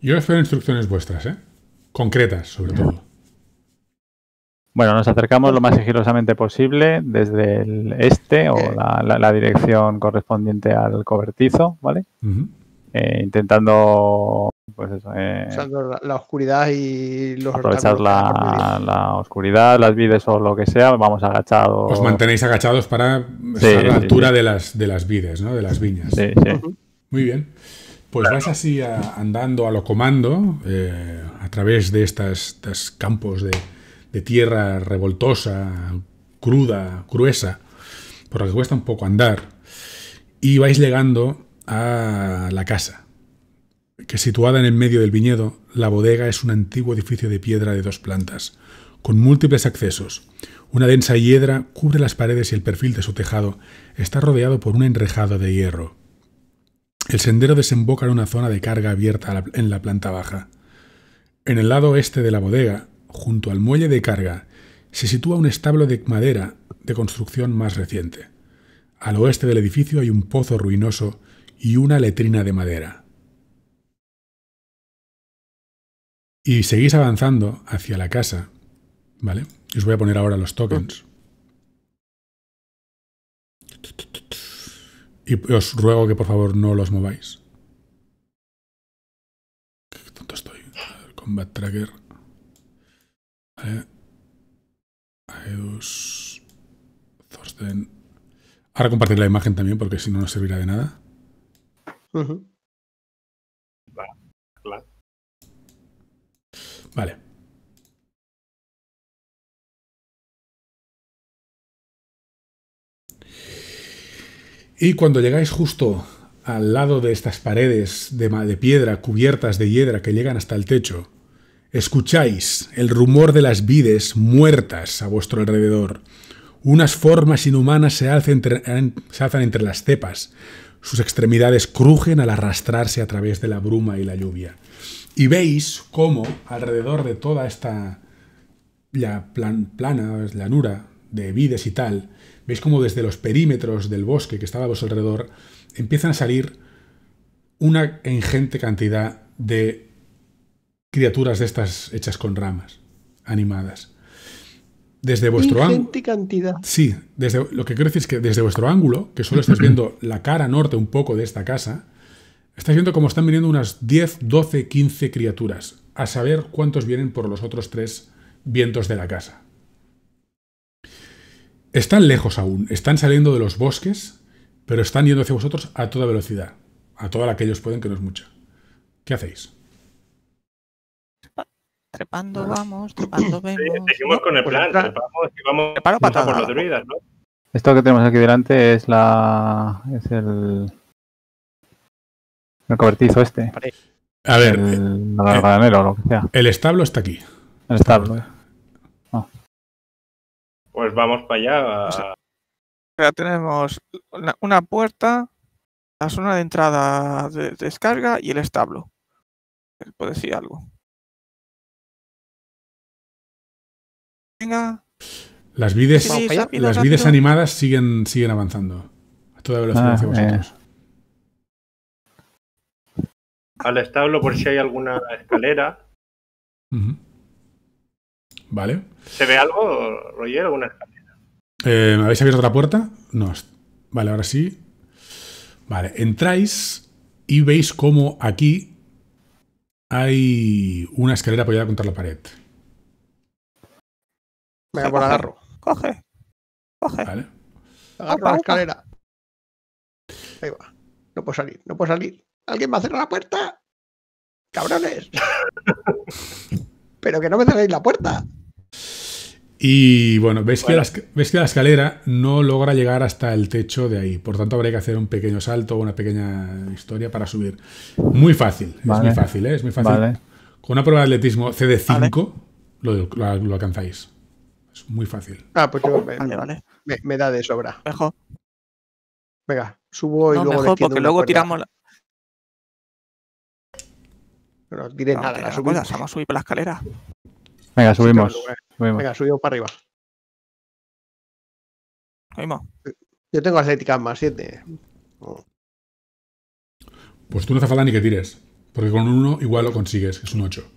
Yo espero instrucciones vuestras, ¿eh? Concretas, sobre todo. Bueno, nos acercamos lo más sigilosamente posible desde el este o eh. la, dirección correspondiente al cobertizo, ¿vale? Eh, intentando, pues eso. Eh, la, oscuridad y los Aprovechar la, oscuridad, las vides o lo que sea, vamos agachados. Os mantenéis agachados para la altura De, las, de las vides, ¿no? De las viñas. Sí, sí. Muy bien. Pues vas así andando a lo comando a través de estos campos de de tierra revoltosa, cruda, gruesa, por lo que cuesta un poco andar, y vais llegando a la casa, que situada en el medio del viñedo, la bodega es un antiguo edificio de piedra de dos plantas, con múltiples accesos. Una densa hiedra cubre las paredes y el perfil de su tejado está rodeado por un enrejado de hierro. El sendero desemboca en una zona de carga abierta en la planta baja. En el lado este de la bodega junto al muelle de carga, se sitúa un establo de madera de construcción más reciente. Al oeste del edificio hay un pozo ruinoso y una letrina de madera. Y seguís avanzando hacia la casa, ¿vale? Os voy a poner ahora los tokens. Y os ruego que por favor no los mováis. Qué tonto estoy. Combat Tracker. Ahora compartir la imagen también porque si no, no servirá de nada. Vale. Y cuando llegáis justo al lado de estas paredes de piedra cubiertas de hiedra que llegan hasta el techo, Escucháis el rumor de las vides muertas a vuestro alrededor. Unas formas inhumanas se, alzan entre, las cepas. Sus extremidades crujen al arrastrarse a través de la bruma y la lluvia. Y veis cómo alrededor de toda esta la plana, llanura de vides y tal, veis cómo desde los perímetros del bosque que estaba a vuestro alrededor empiezan a salir una ingente cantidad de criaturas de estas hechas con ramas, animadas. Desde vuestro ángulo. cantidad. Sí, desde, lo que quiero decir es que desde vuestro ángulo, que solo estás viendo la cara norte un poco de esta casa, estás viendo como están viniendo unas 10, 12, 15 criaturas, a saber cuántos vienen por los otros tres vientos de la casa. Están lejos aún, están saliendo de los bosques, pero están yendo hacia vosotros a toda velocidad, a toda la que ellos pueden, que no es mucha. ¿Qué hacéis? Trepando vamos, trepando vemos. seguimos con el pues plan, trepamos y vamos, por los druidas, ¿no? Esto que tenemos aquí delante es la. es el. el cobertizo este. A ver. El, eh, o lo que sea. El establo está aquí. El establo. Ah. Pues vamos para allá. ya tenemos una, una, puerta, la zona de entrada de descarga y el establo. Puede decir algo. Las vides, las vides animadas siguen, siguen avanzando a toda velocidad ah, hacia eh. vosotros. Al establo por si hay alguna escalera. Vale. ¿Se ve algo, Roger? ¿Alguna escalera? Eh, ¿Me ¿Habéis abierto otra puerta? No. Vale, ahora sí. Vale, entráis y veis cómo aquí hay una escalera apoyada contra la pared. Venga, por agarro. Coge. Coge. Vale. Agarro la escalera. Ahí va. No puedo salir, no puedo salir. ¿Alguien va a cerrar la puerta? ¡Cabrones! Pero que no me cerréis la puerta. Y bueno, ves, Que la, la escalera no logra llegar hasta el techo de ahí. Por tanto, habrá que hacer un pequeño salto o una pequeña historia para subir. Muy fácil, es muy fácil, ¿eh? es muy fácil. Con una prueba de atletismo CD5 lo alcanzáis. Es muy fácil. Ah, pues yo oh, me, da de sobra. Mejor. Venga, subo y no, luego. Mejor, porque luego tiramos la. No, no nada, vamos a subir por la escalera. Venga, subimos. Venga, subimos para arriba. Subimos. Yo tengo atlética más 7. Pues tú no hace falta ni que tires. Porque con un 1 igual lo consigues, es un 8.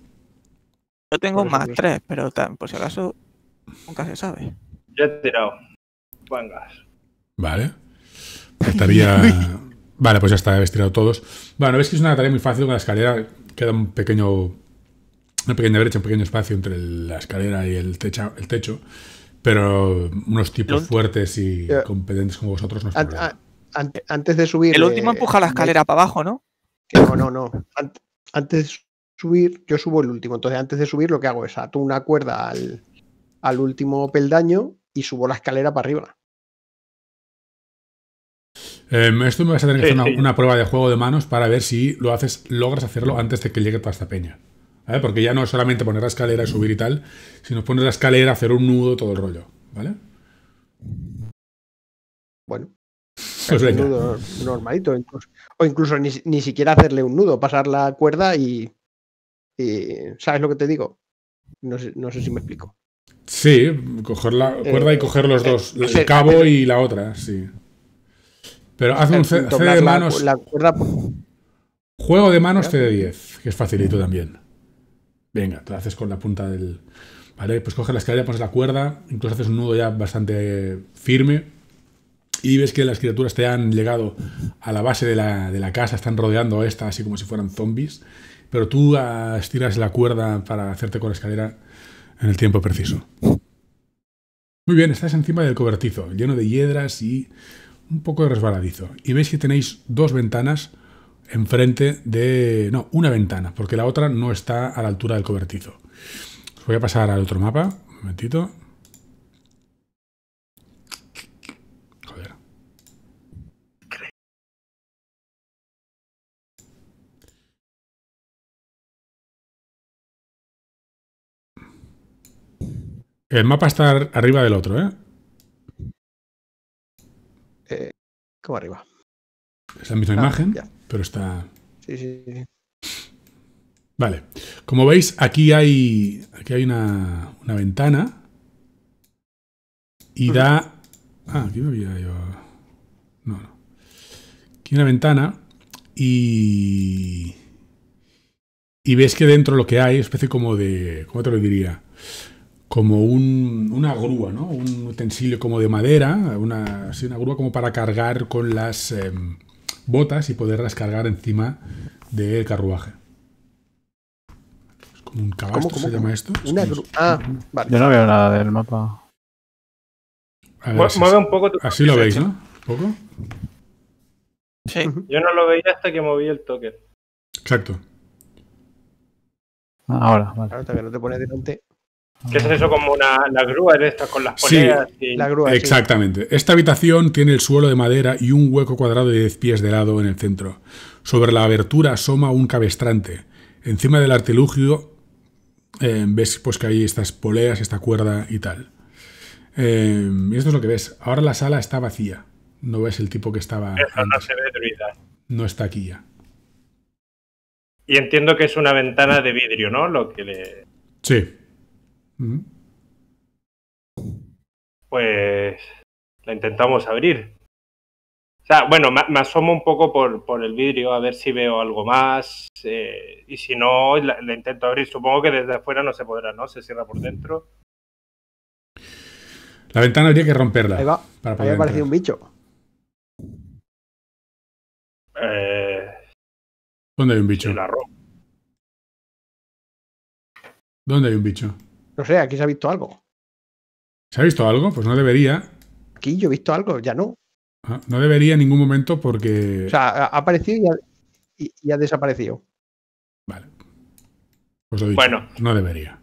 Yo tengo más 3, pero por si acaso Nunca se sabe. Ya he tirado. Vale. Estaría. vale, pues ya está, habéis tirado todos. Bueno, ves que es una tarea muy fácil con la escalera. Queda un pequeño. Una pequeña brecha, un pequeño espacio entre la escalera y el, el techo. Pero unos tipos fuertes y competentes como vosotros no Antes de subir. El último eh, empuja la escalera para abajo, ¿no? No, no, no. antes de subir, yo subo el último. Entonces, antes de subir, lo que hago es ato una cuerda al, al último peldaño y subo la escalera para arriba. Em, esto me vas a tener que hacer una, prueba de juego de manos para ver si lo haces, logras hacerlo antes de que llegue toda esta peña. Porque ya no es solamente poner la escalera y subir y tal, sino poner la escalera, hacer un nudo, todo el rollo. ¿Vale? Bueno. Es pues un nudo normalito. O incluso ni, siquiera hacerle un nudo, pasar la cuerda y. ¿Sabes lo que te digo? no sé si me explico. Sí, coger la cuerda y eh, coger los eh, dos, el cabo y la otra, sí. Pero haz un C, de manos. Juego de manos C de 10, que es facilito también. Venga, te lo haces con la punta del. Vale, pues coges la escalera, pones la cuerda, incluso haces un nudo ya bastante firme y ves que las criaturas te han llegado a la base de la, de la casa, están rodeando a esta así como si fueran zombies, pero tú ah, estiras la cuerda para hacerte con la escalera en el tiempo preciso. Muy bien, estás encima del cobertizo, lleno de hiedras y un poco de resbaladizo. Y veis que tenéis dos ventanas enfrente de... No, una ventana, porque la otra no está a la altura del cobertizo. Os voy a pasar al otro mapa, un momentito. El mapa está arriba del otro, ¿eh? ¿eh? cómo arriba? Es la misma ah, imagen, pero está. Sí, sí, sí. Vale. Como veis, aquí hay. Aquí hay una, una ventana. Y da. Ah, aquí me había yo. No, no. Aquí hay una ventana. Y. Y ves que dentro lo que hay, especie como de. ¿Cómo te lo diría? como un, una grúa, ¿no? Un utensilio como de madera, una, grúa como para cargar con las em, botas y poderlas cargar encima del carruaje. Es como un ¿Cómo, se llama esto? Ah, Yo no veo nada del mapa. mueve un poco tu así lo veis, ¿no? ¿Un poco? Sí. Yo no lo veía hasta que moví el toque. Exacto. Ahora, vale. Ahora que no te pones delante. ¿Qué es eso como una, grúa de estas con las poleas? la grúa, exactamente. Esta habitación tiene el suelo de madera y un hueco cuadrado de 10 pies de lado en el centro. Sobre la abertura asoma un cabestrante. Encima del artilugio eh, ves pues que hay estas poleas, esta cuerda y tal. Eh, y esto es lo que ves. Ahora la sala está vacía. No ves el tipo que estaba. no se ve No está aquí ya. Y entiendo que es una ventana de vidrio, ¿no? Lo que le. Sí. Pues la intentamos abrir. O sea, bueno, me, asomo un poco por, por, el vidrio a ver si veo algo más. Eh, y si no, la, intento abrir. Supongo que desde afuera no se podrá, ¿no? Se cierra por dentro. La ventana habría que romperla. Ahí va. Para un bicho. Eh, ¿Dónde hay un bicho? la ¿Dónde hay un bicho? No sé, aquí se ha visto algo. ¿Se ha visto algo? Pues no debería. Aquí yo he visto algo, ya no. Ah, no debería en ningún momento porque. O sea, ha aparecido y ha, desaparecido. Vale. Pues lo dicho, Bueno. No debería.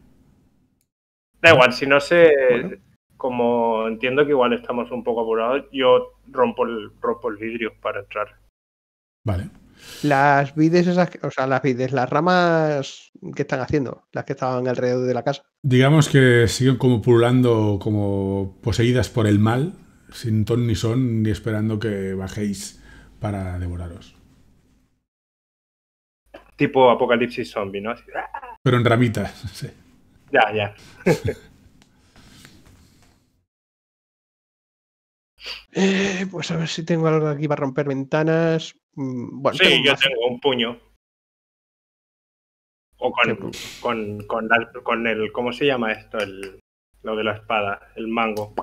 Da igual, si no sé Como entiendo que igual estamos un poco apurados, yo rompo el, rompo el vidrio para entrar. Vale. Las vides esas, o sea, las vides, las ramas que están haciendo, las que estaban alrededor de la casa. Digamos que siguen como pululando, como poseídas por el mal, sin ton ni son, ni esperando que bajéis para devoraros. Tipo apocalipsis zombie, ¿no? ¡ah! Pero en ramitas, sí. Ya, ya. Eh, pues a ver si tengo algo aquí para romper ventanas. Mm, sí, yo tengo un puño. O con, con, con, el. ¿Cómo se llama esto? lo de la espada, el mango.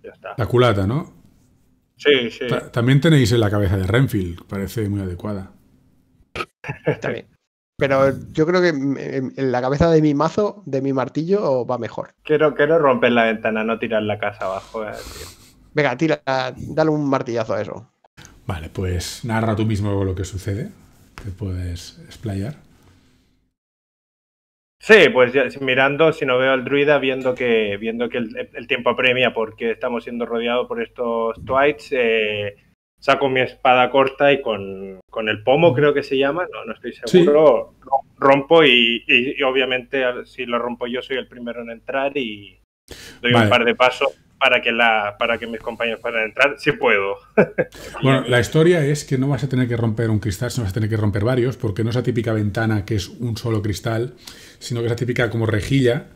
Ya está. La culata, ¿no? Sí, sí. también tenéis en la cabeza de Renfield, parece muy adecuada. Está bien. Pero yo creo que en la cabeza de mi mazo, de mi martillo, va mejor. Quiero, quiero romper la ventana, no tirar la casa abajo. Eh, Venga, tira, dale un martillazo a eso. Vale, pues narra tú mismo lo que sucede. Te puedes explayar. Sí, pues mirando, si no veo al druida, viendo que, viendo que el, tiempo apremia porque estamos siendo rodeados por estos twites, eh, saco mi espada corta y con, el pomo, creo que se llama, no, estoy seguro, rompo y, obviamente si lo rompo yo soy el primero en entrar y doy un par de pasos para que, la, para que mis compañeros puedan entrar, si puedo. bueno, la historia es que no vas a tener que romper un cristal, sino vas a tener que romper varios, porque no es la típica ventana que es un solo cristal, sino que es la típica como rejilla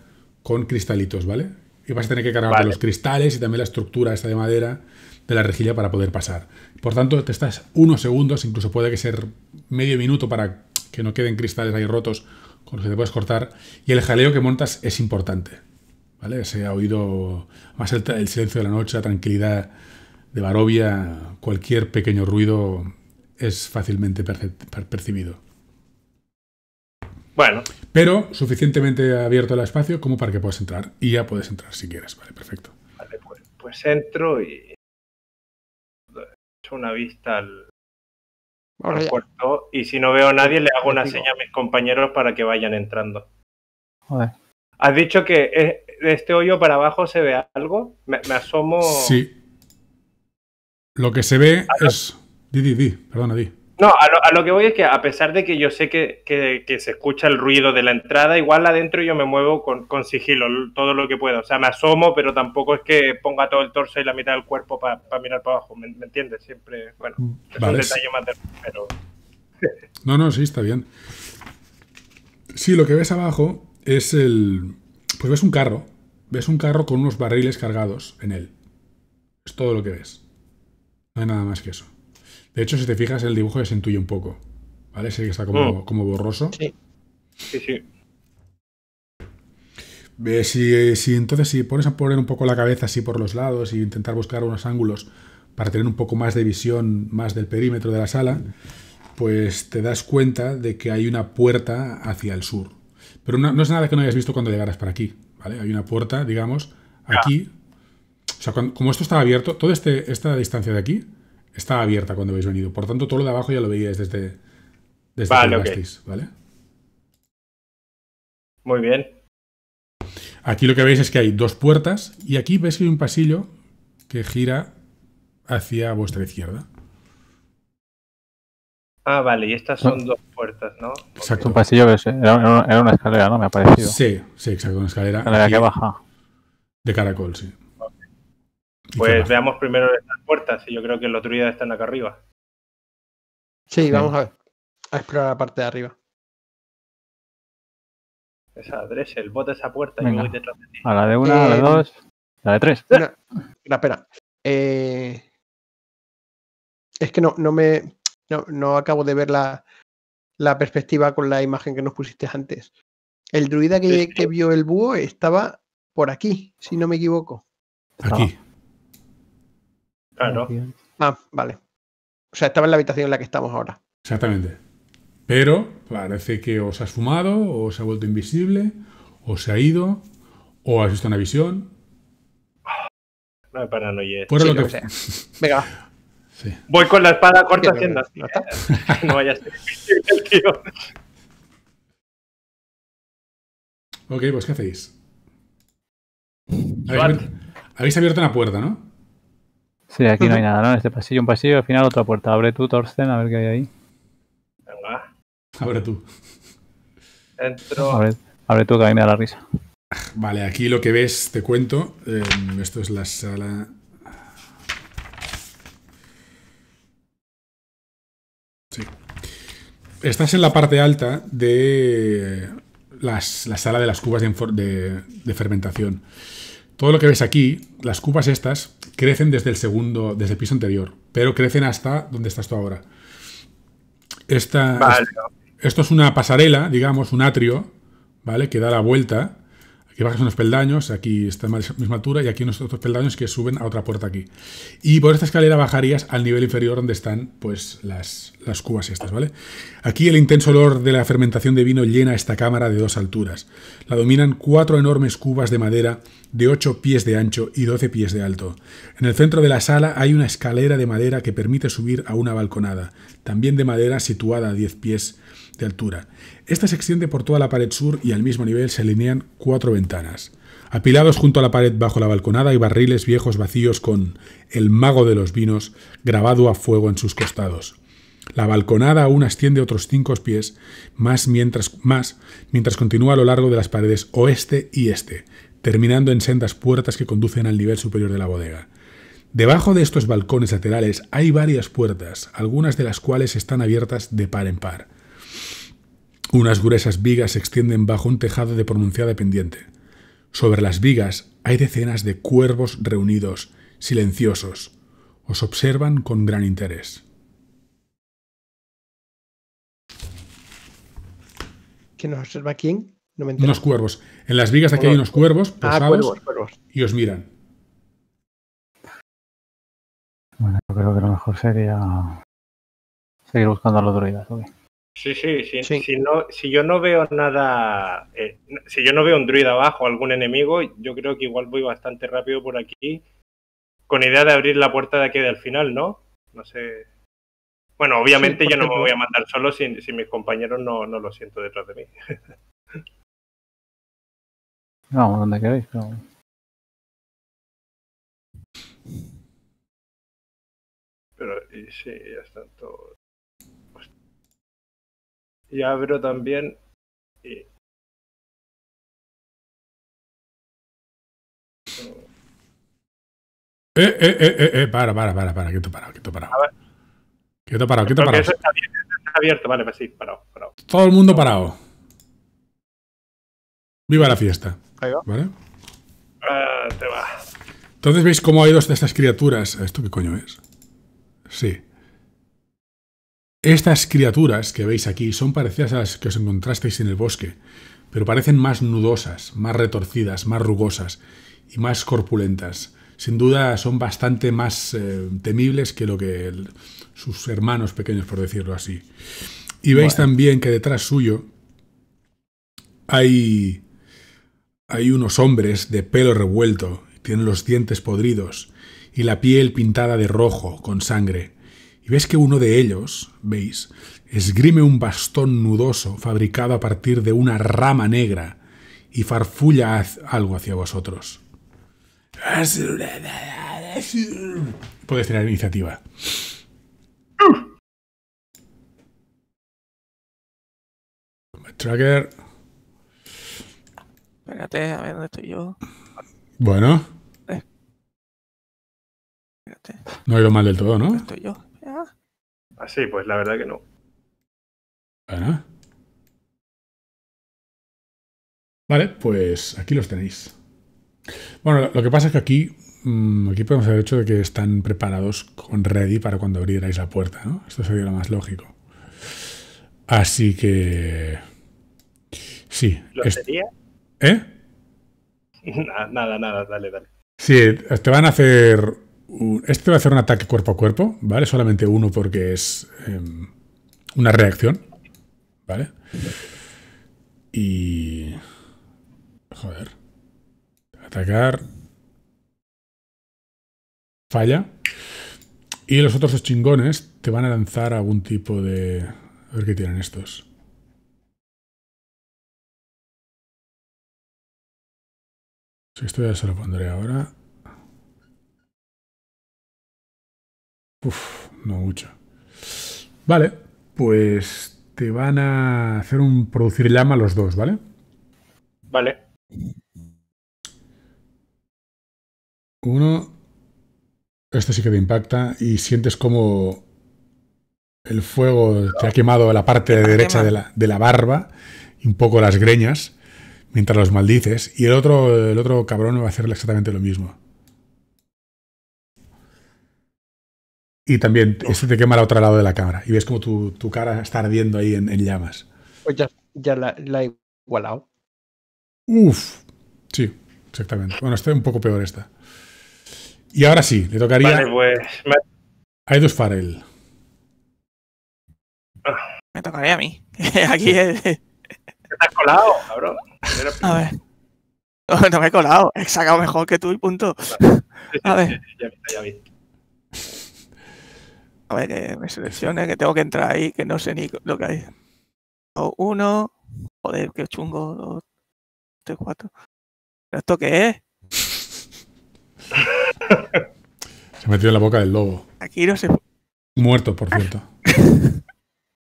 con cristalitos, ¿vale? Y vas a tener que cargar los cristales y también la estructura esta de madera de la rejilla para poder pasar. Por tanto, te estás unos segundos, incluso puede que ser medio minuto para que no queden cristales ahí rotos con los que te puedes cortar. Y el jaleo que montas es importante. ¿vale? Se ha oído más el, silencio de la noche, la tranquilidad de Barovia, cualquier pequeño ruido es fácilmente percibido. Bueno. Pero suficientemente abierto el espacio como para que puedas entrar. Y ya puedes entrar si quieres. Vale, perfecto. Vale, pues, pues entro y. hecho una vista al, Y si no veo a nadie, le hago una señal a mis compañeros para que vayan entrando. Joder. Has dicho que de este hoyo para abajo se ve algo? Me, asomo. Sí. Lo que se ve es. Di, di, di, perdona, di. No, a lo, que voy es que a pesar de que yo sé que, se escucha el ruido de la entrada, igual adentro yo me muevo con, con sigilo, todo lo que puedo. O sea, me asomo, pero tampoco es que ponga todo el torso y la mitad del cuerpo para mirar para abajo, ¿me, entiendes? Siempre, bueno, es un detalle más, pero... no, no, sí, está bien. Sí, lo que ves abajo es el, pues ves un carro, ves un carro con unos barriles cargados en él. Es todo lo que ves. No hay nada más que eso. De hecho, si te fijas, el dibujo se intuye un poco. ¿Vale? que está mm. como, borroso. Sí. Sí, sí. si, si, entonces si pones a poner un poco la cabeza así por los lados y intentar buscar unos ángulos para tener un poco más de visión más del perímetro de la sala, pues te das cuenta de que hay una puerta hacia el sur. Pero no, es nada que no hayas visto cuando llegaras para aquí, ¿vale? Hay una puerta, digamos, aquí. O sea, como esto estaba abierto, toda este, esta distancia de aquí estaba abierta cuando habéis venido. Por tanto, todo lo de abajo ya lo veíais desde, desde que ¿vale? Muy bien. Aquí lo que veis es que hay dos puertas y aquí veis que hay un pasillo que gira hacia vuestra izquierda. Ah, vale, y estas son dos puertas, ¿no? Exacto. Un pasillo, que era era una, escalera, ¿no? Me ha parecido. Sí, sí, exacto, una escalera. ¿A la que baja. De caracol, sí. Pues veamos primero estas puertas, y yo creo que el los druidas están acá arriba. Sí, vamos a ver. A explorar la parte de arriba. Esa, Dressel, bota esa puerta y voy detrás de ti. A la de una, a la de eh, dos, a la de tres. Una, espera. Eh, es que no, no me no, acabo de ver la, perspectiva con la imagen que nos pusiste antes. El druida que, vio el búho estaba por aquí, si no me equivoco. Aquí. Claro. Ah, ah, vale. O sea, estaba en la habitación en la que estamos ahora. Exactamente. Pero parece que os has fumado, o ha vuelto invisible, o se ha ido, o has visto una visión. No me paranoia. Fuera lo, que sea. Venga. Voy con la espada corta haciendo ¿eh? No vaya a ser el tío. Ok, pues ¿qué hacéis? ¿Habéis, abierto una puerta, ¿no? Sí, aquí no hay nada, ¿no? En este pasillo, un pasillo, al final otra puerta. Abre tú, Torsten, a ver qué hay ahí. Venga. Abre tú. Entro. Abre, abre tú, que a mí me da la risa. Vale, aquí lo que ves, te cuento. Eh, esto es la sala Estás en la parte alta de la sala de las cubas de, fermentación. Todo lo que ves aquí, las cubas estas, crecen desde el segundo, desde el piso anterior, pero crecen hasta donde estás tú ahora. esto es una pasarela, digamos, un atrio, ¿vale? Que da la vuelta y bajas unos peldaños, aquí está a misma altura, y aquí unos otros peldaños que suben a otra puerta aquí. Y por esta escalera bajarías al nivel inferior donde están pues las, las cubas estas, ¿vale? Aquí el intenso olor de la fermentación de vino llena esta cámara de dos alturas. La dominan cuatro enormes cubas de madera de 8 pies de ancho y 12 pies de alto. En el centro de la sala hay una escalera de madera que permite subir a una balconada, también de madera situada a 10 pies de altura. Esta se extiende por toda la pared sur y al mismo nivel se alinean cuatro ventanas. Apilados junto a la pared bajo la balconada hay barriles viejos vacíos con el mago de los vinos grabado a fuego en sus costados. La balconada aún asciende otros cinco pies más mientras, más mientras continúa a lo largo de las paredes oeste y este, terminando en sendas puertas que conducen al nivel superior de la bodega. Debajo de estos balcones laterales hay varias puertas, algunas de las cuales están abiertas de par en par. Unas gruesas vigas se extienden bajo un tejado de pronunciada pendiente. Sobre las vigas hay decenas de cuervos reunidos, silenciosos. Os observan con gran interés. ¿Quién nos observa quién? No unos cuervos. En las vigas aquí hay unos cuervos ah, posados ah, y os miran. Bueno, yo creo que lo mejor sería seguir buscando a los druidas. Okay. Sí, sí, si, sí. no, si, yo no veo nada, eh, si yo no veo un druida abajo, algún enemigo, yo creo que igual voy bastante rápido por aquí, con idea de abrir la puerta de aquí del final, ¿no? No sé. Bueno, obviamente yo no me voy a matar solo si, mis compañeros no, no, lo siento detrás de mí. Vamos, donde queréis. Pero... pero sí, ya están todos y abro también. Eh, eh, eh, eh, eh, para, para, para, para, quieto parado, quieto parado. Quieto parado, quieto parado. Eso está, abierto, vale, pues sí, parado, parado. Todo el mundo parado. Viva la fiesta. Ahí va. ¿Vale? Ah, te va. Entonces veis cómo hay dos de estas criaturas. ¿Esto qué coño es? Sí. Estas criaturas que veis aquí son parecidas a las que os encontrasteis en el bosque, pero parecen más nudosas, más retorcidas, más rugosas y más corpulentas. Sin duda son bastante más eh, temibles que lo que sus hermanos pequeños, por decirlo así. Y veis también que detrás suyo hay, hay unos hombres de pelo revuelto, tienen los dientes podridos y la piel pintada de rojo con sangre y ves que uno de ellos, veis, esgrime un bastón nudoso fabricado a partir de una rama negra y farfulla algo hacia vosotros. Puedes tener iniciativa. Tracker. Espérate, a ver dónde estoy yo. Bueno. Eh. No ha ido mal del todo, ¿no? Estoy yo. Ah. ah. sí, pues la verdad que no. Ah. Vale, pues aquí los tenéis. Bueno, lo que pasa es que aquí, mm, aquí podemos haber hecho de que están preparados con ready para cuando abrierais la puerta, ¿no? Esto sería lo más lógico. Así que... Sí. ¿Lo sería? ¿Eh? Nada, nada, nada, dale, dale. Sí, te van a hacer este va a hacer un ataque cuerpo a cuerpo, ¿vale? Solamente uno porque es em, una reacción, ¿vale? Y... Joder. Atacar. Falla. Y los otros dos chingones te van a lanzar algún tipo de... A ver qué tienen estos. esto ya se lo pondré ahora. Uf, no mucho. Vale, pues te van a hacer un producir llama los dos, ¿vale? Vale. Uno, este sí que te impacta y sientes como el fuego te ha quemado la parte derecha de la, barba un poco las greñas mientras los maldices. Y el otro, el otro cabrón va a hacer exactamente lo mismo. Y también este te quema al otro lado de la cámara. Y ves como tu, cara está ardiendo ahí en, llamas. Pues ya, la, he igualado. Uf. Sí, exactamente. Bueno, estoy un poco peor esta. Y ahora sí, le tocaría. Vale, pues. hay dos Farel. Me tocaría a mí. Aquí Estás colado, cabrón. A ver. No, me he colado. He sacado mejor que tú y punto. A ver. Ya, ya, a ver, que me seleccione, que tengo que entrar ahí, que no sé ni lo que hay. O uno. Joder, qué chungo. Dos, tres, cuatro. ¿Esto qué es? Se ha metido en la boca del lobo. Aquí no se. Muerto, por cierto.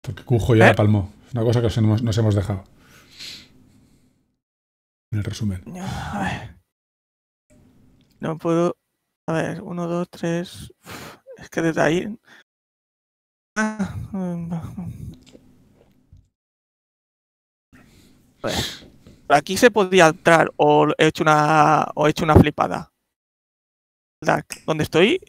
Porque Cujo ya la palmó. Es una cosa que nos, nos hemos dejado. En el resumen. No puedo. A ver, uno, dos, tres. Es que desde ahí pues, aquí se podría entrar o he hecho una, hecho una flipada. Donde estoy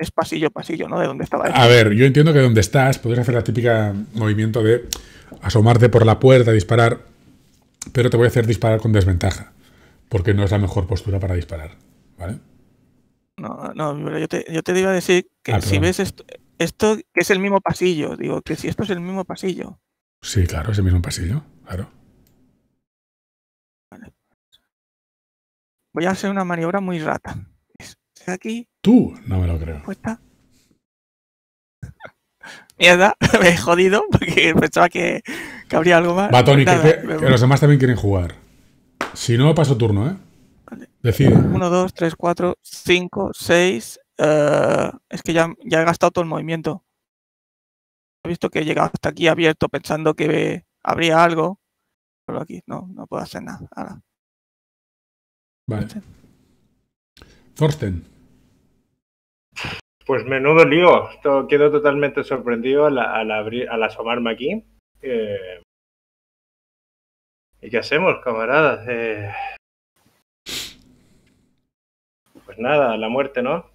es pasillo, pasillo, ¿no? De donde estaba. A ver, yo entiendo que donde estás podrías hacer la típica movimiento de asomarte por la puerta, disparar, pero te voy a hacer disparar con desventaja, porque no es la mejor postura para disparar, ¿vale? No, no, yo te, yo iba a decir que ah, si ves esto, esto que es el mismo pasillo. Digo, que si esto es el mismo pasillo. Sí, claro, es el mismo pasillo, claro. Voy a hacer una maniobra muy rata. aquí. Tú, no me lo creo. Mierda, me he jodido porque pensaba que, habría algo más. Va, que, los demás también quieren jugar. Si no, paso turno, ¿eh? Uno, dos, 1, 2, 3, 4, 5, eh, es que ya, ya he gastado todo el movimiento. He visto que he llegado hasta aquí abierto pensando que habría algo. Pero aquí no, no puedo hacer nada. Vale. Thorsten. Pues menudo lío. Esto, quedo totalmente sorprendido al, abrir, al asomarme aquí. Eh, ¿Y qué hacemos, camaradas? Eh, pues nada, la muerte, ¿no?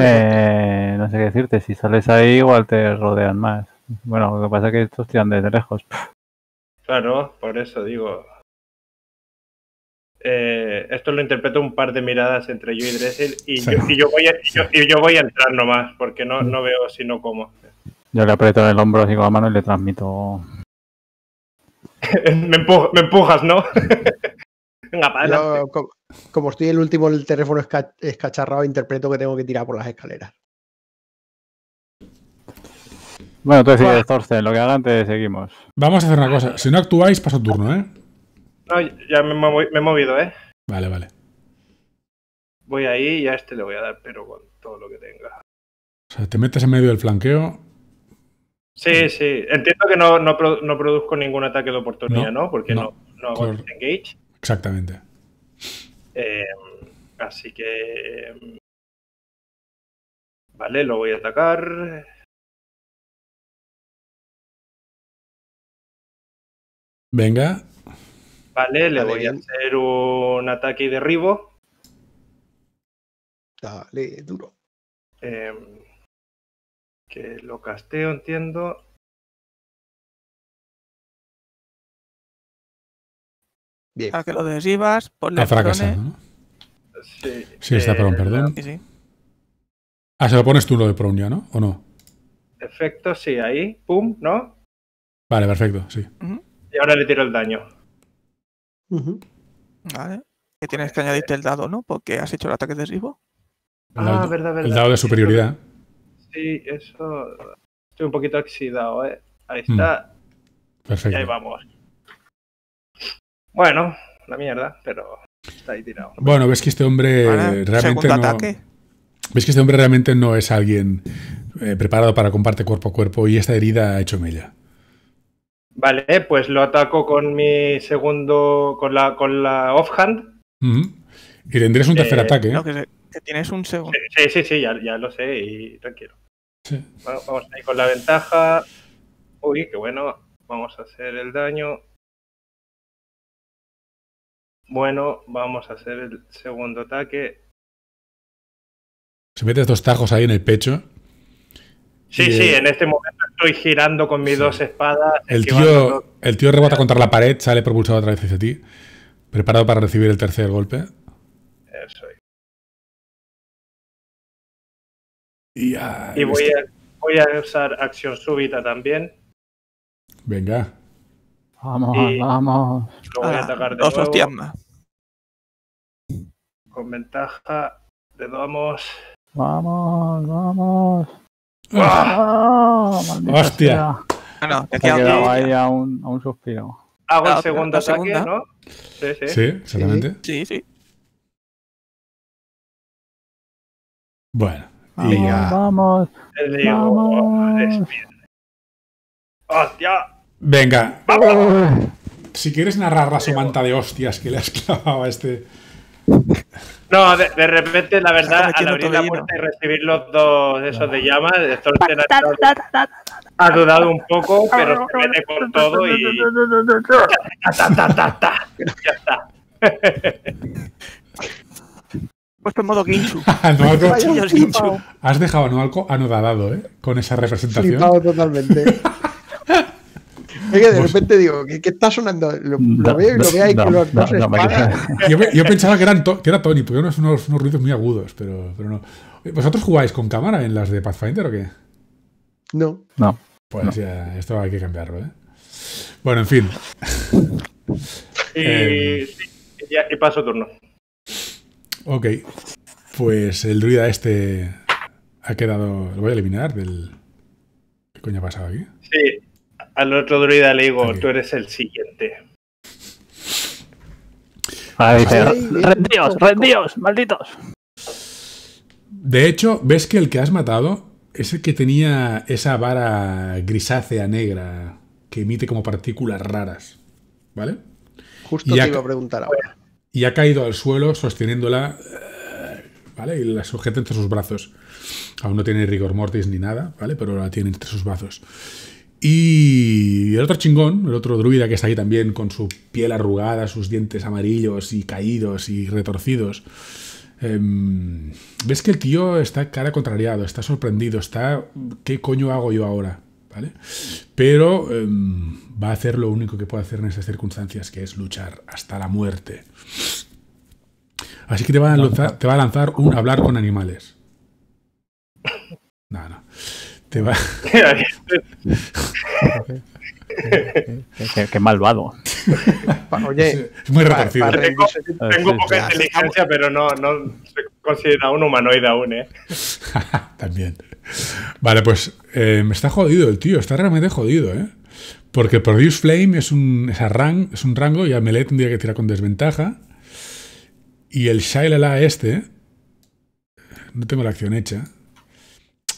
Eh, no sé qué decirte, si sales ahí igual te rodean más. Bueno, lo que pasa es que estos tiran desde lejos. Claro, por eso digo. Eh, esto lo interpreto un par de miradas entre yo y Dressel y, yo, voy a, entrar nomás, porque no, no veo sino cómo. Yo le aprieto el hombro así con la mano y le transmito. me empujas, ¿no? Venga, para adelante. Como, estoy el último el teléfono escacharrado, interpreto que tengo que tirar por las escaleras. Bueno, tú decides, Torce. lo que haga antes seguimos. Vamos a hacer una cosa. Si no actuáis, paso turno, ¿eh? ya me, he movido, ¿eh? Vale, vale. Voy ahí y a este le voy a dar, pero con todo lo que tenga. O sea, te metes en medio del flanqueo. Sí, sí. Entiendo que no, produzco ningún ataque de oportunidad, ¿no? Porque no, no hago engage. Exactamente. Eh, así que... Eh, vale, lo voy a atacar. Venga. Vale, le voy a hacer un ataque y derribo. Dale, duro. Eh, que lo casteo, entiendo. A que lo desivas, ponle ha fracasado, ¿no? Sí, sí está eh, perdón. Ah, se lo pones tú lo de Prounio, ¿no? ¿O no? Efecto, sí, ahí, pum, ¿no? Vale, perfecto, sí. Y ahora le tiro el daño. Vale. Que tienes que añadirte el dado, ¿no? Porque has hecho el ataque de Ah, verdad, verdad. El dado de superioridad. Sí, eso. Estoy un poquito oxidado, ¿eh? Ahí mm. está. Perfecto. ahí vamos. Bueno, la mierda, pero está ahí tirado. Bueno, ves que este hombre realmente no... Ves que este hombre realmente no es alguien eh, preparado para comparte cuerpo a cuerpo y esta herida ha hecho mella. Vale, pues lo ataco con mi segundo, con la, con la offhand. Y tendrías un tercer eh, ataque. ¿eh? tienes un segundo. Sí, sí, sí, ya, lo sé y tranquilo. vamos ahí con la ventaja. Uy, qué bueno. Vamos a hacer el daño. Bueno, vamos a hacer el segundo ataque. Se mete dos tajos ahí en el pecho. Sí, sí, eh, en este momento estoy girando con mis dos espadas. El tío, el tío rebota contra la pared, sale propulsado otra vez hacia ti, preparado para recibir el tercer golpe. Eso es. Y, voy, a, voy, a, usar acción súbita también. Venga. Vamos, vamos. Lo voy a ah, atacar de Dos hostias con ventaja le damos... Vamos, vamos. ¡Ah! ah Hostia. Bueno, te ha ahí a un, un suspiro. Hago el segundo ataque, ¿no? Sí, sí. Sí, exactamente. Sí, sí. Bueno. Vamos, y ya... vamos. vamos. ¡Hostia! Venga. ¡Vamos! Si quieres narrar la somanta de hostias que le has clavado a este. No, de, repente, la verdad, al abrir la puerta y recibir los dos esos de llamas, este ha, dudado, un poco, pero se mete con todo y. ya está. Puesto en modo Ginchu. Ah, Has dejado a Noalco anodadado, ¿eh? Con esa representación. Flipado totalmente. de pues repente digo, ¿qué, está sonando? Lo, veo y lo veo ahí no, color. yo, yo, pensaba que, eran que era Tony, porque unos, unos, ruidos muy agudos, pero, pero no. ¿Vosotros jugáis con cámara en las de Pathfinder o qué? No. No. Pues ya, esto hay que cambiarlo, ¿eh? Bueno, en fin. Y, sí, ya, paso turno. Ok. Pues el druida este ha quedado. Lo voy a eliminar del. ¿Qué coño ha pasado aquí? Sí, al otro druida le digo, tú eres el siguiente. rendíos, rendíos, malditos. De hecho, ves que el que has matado es el que tenía esa vara grisácea negra que emite como partículas raras. ¿Vale? Justo te iba a preguntar ahora. Y ha caído al suelo sosteniéndola. Eh, ¿Vale? Y la sujeta entre sus brazos. Aún no tiene rigor mortis ni nada, ¿vale? Pero la tiene entre sus brazos. Y el otro chingón, el otro druida que está ahí también con su piel arrugada, sus dientes amarillos y caídos y retorcidos. Em, ves que el tío está cara contrariado, está sorprendido, está ¿qué coño hago yo ahora? ¿Vale? Pero em, va a hacer lo único que puede hacer en esas circunstancias, que es luchar hasta la muerte. Así que te va a lanzar, te va a lanzar un hablar con animales. Nada, no qué, malvado. es muy retorcido. Tengo, poca inteligencia, pero no, se considera un humanoide aún, ¿eh? También. Vale, pues eh, me está jodido el tío, está realmente jodido, ¿eh? Porque Produce Flame es un, es, es un rango y a Melee tendría que tirar con desventaja. Y el Shailala este, no tengo la acción hecha.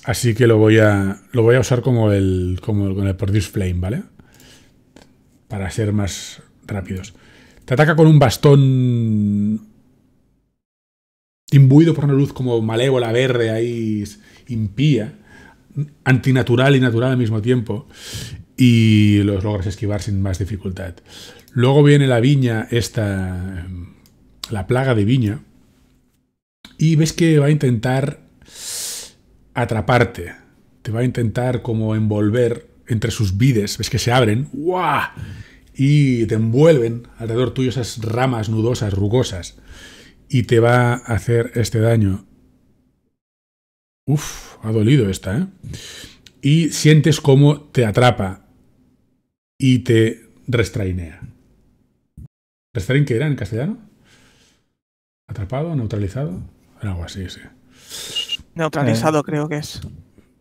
Así que lo voy a, lo voy a usar como el, como el, Flame, ¿vale? Para ser más rápidos. Te ataca con un bastón imbuido por una luz como malévola, verde, ahí impía, antinatural y natural al mismo tiempo, y los logras esquivar sin más dificultad. Luego viene la viña, esta, la plaga de viña, y ves que va a intentar atraparte. Te va a intentar como envolver entre sus vides. Ves que se abren. ¡Guau! Y te envuelven alrededor tuyo esas ramas nudosas, rugosas. Y te va a hacer este daño. Uf, ha dolido esta, ¿eh? Y sientes cómo te atrapa y te restrainea. ¿Restrain qué era en castellano? ¿Atrapado? ¿Neutralizado? Era algo así, sí. Neutralizado, eh, creo que es.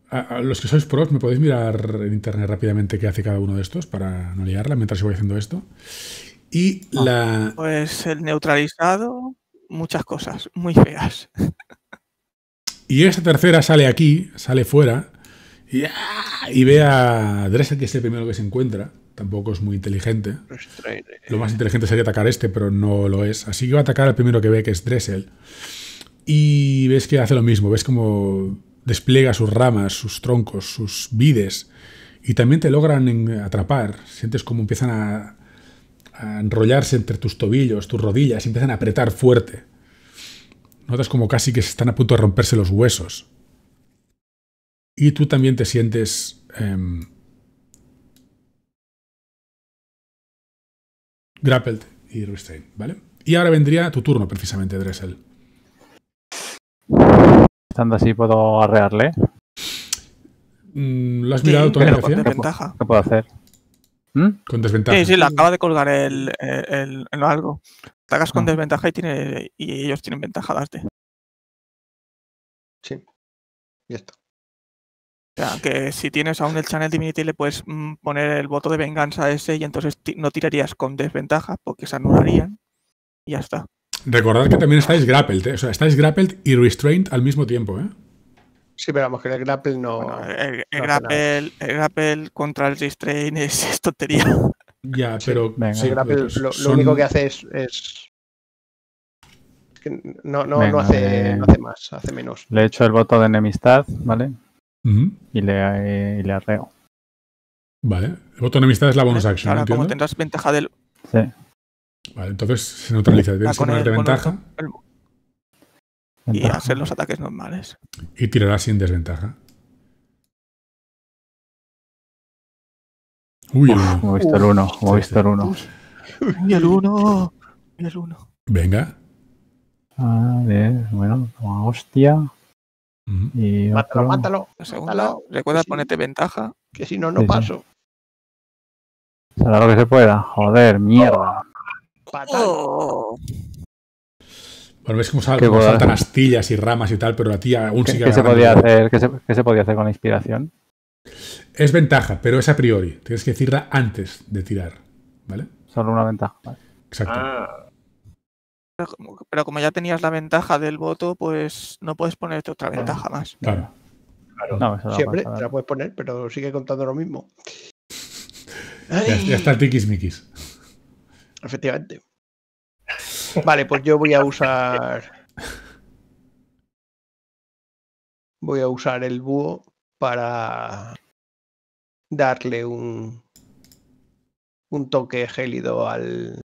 A, los que sois pros, me podéis mirar en internet rápidamente qué hace cada uno de estos para no liarla mientras yo voy haciendo esto. Y ah, la. Pues el neutralizado, muchas cosas muy feas. Y esta tercera sale aquí, sale fuera, y, ah, y ve a Dressel que es el primero que se encuentra. Tampoco es muy inteligente. Lo más inteligente sería atacar este, pero no lo es. Así que va a atacar al primero que ve, que es Dressel. Y ves que hace lo mismo, ves como despliega sus ramas, sus troncos, sus vides, y también te logran atrapar. Sientes como empiezan a, enrollarse entre tus tobillos, tus rodillas, y empiezan a apretar fuerte. Notas como casi que se están a punto de romperse los huesos. Y tú también te sientes em, grappled y restrained, ¿vale? Y ahora vendría tu turno precisamente, Dressel. Estando así puedo arrearle. Mm, ¿Lo has mirado toda la con ¿Qué, puedo hacer? ¿Mm? Con desventaja. Sí, sí, le acaba de colgar el, el, algo. Atacas con ah. desventaja y, tiene, y ellos tienen ventaja darte. Sí. y esto O sea, que si tienes aún el Channel Divinity le puedes mm, poner el voto de venganza a ese y entonces no tirarías con desventaja porque se anularían. Y ya está. Recordad que también estáis grappled, ¿eh? o sea, estáis grappled y restrained al mismo tiempo, ¿eh? Sí, pero vamos, que el grapple no. el, grapple, el, grapple, contra el restrain es, tontería. Ya, pero. el grapple, lo, único que hace es. es... Que no, no, no, hace, no, hace, más, hace menos. Le echo el voto de enemistad, ¿vale? y, le, eh, le arreo. Vale. El voto de enemistad es la bonus action. Ahora, como tendrás ventaja del. Sí. Vale, entonces se neutraliza. Tienes que ponerte ventaja. Y hacer los ataques normales. Y tirará sin desventaja. Uy, el 1. Movistar 1, visto 1. Y el 1. Y el 1. Venga. A ver, bueno, toma hostia. y mátalo, mátalo. lado, recuerda ponerte ventaja. Que si no, no paso. Será lo que se pueda. Joder, mierda. Oh. Oh. Bueno, ves cómo, saltan astillas y ramas y tal, pero la tía aún sigue... ¿Qué, se, podía hacer, ¿qué se, podía hacer con la inspiración? Es ventaja, pero es a priori. Tienes que decirla antes de tirar, ¿vale? Solo una ventaja, Exacto. Ah. Pero como ya tenías la ventaja del voto, pues no puedes ponerte otra ventaja más. Claro. Siempre la puedes poner, pero sigue contando lo mismo. Ya, está el tiquismiquis. Efectivamente. Vale, pues yo voy a usar. Voy a usar el búho para darle un, un toque gélido al,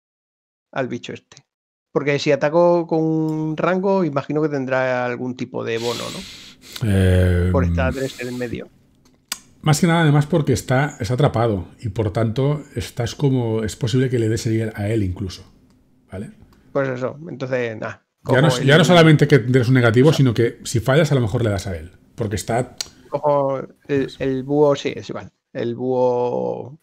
al bicho este. Porque si ataco con un rango, imagino que tendrá algún tipo de bono, ¿no? Por eh, estar mm. en medio. Más que nada, además, porque está, está atrapado y por tanto estás como. Es posible que le des a él incluso. ¿Vale? Pues eso, entonces, nada. Ya, no, solamente que eres un negativo, sino que si fallas, a lo mejor le das a él. Porque está. el, búho, sí, es igual. El búho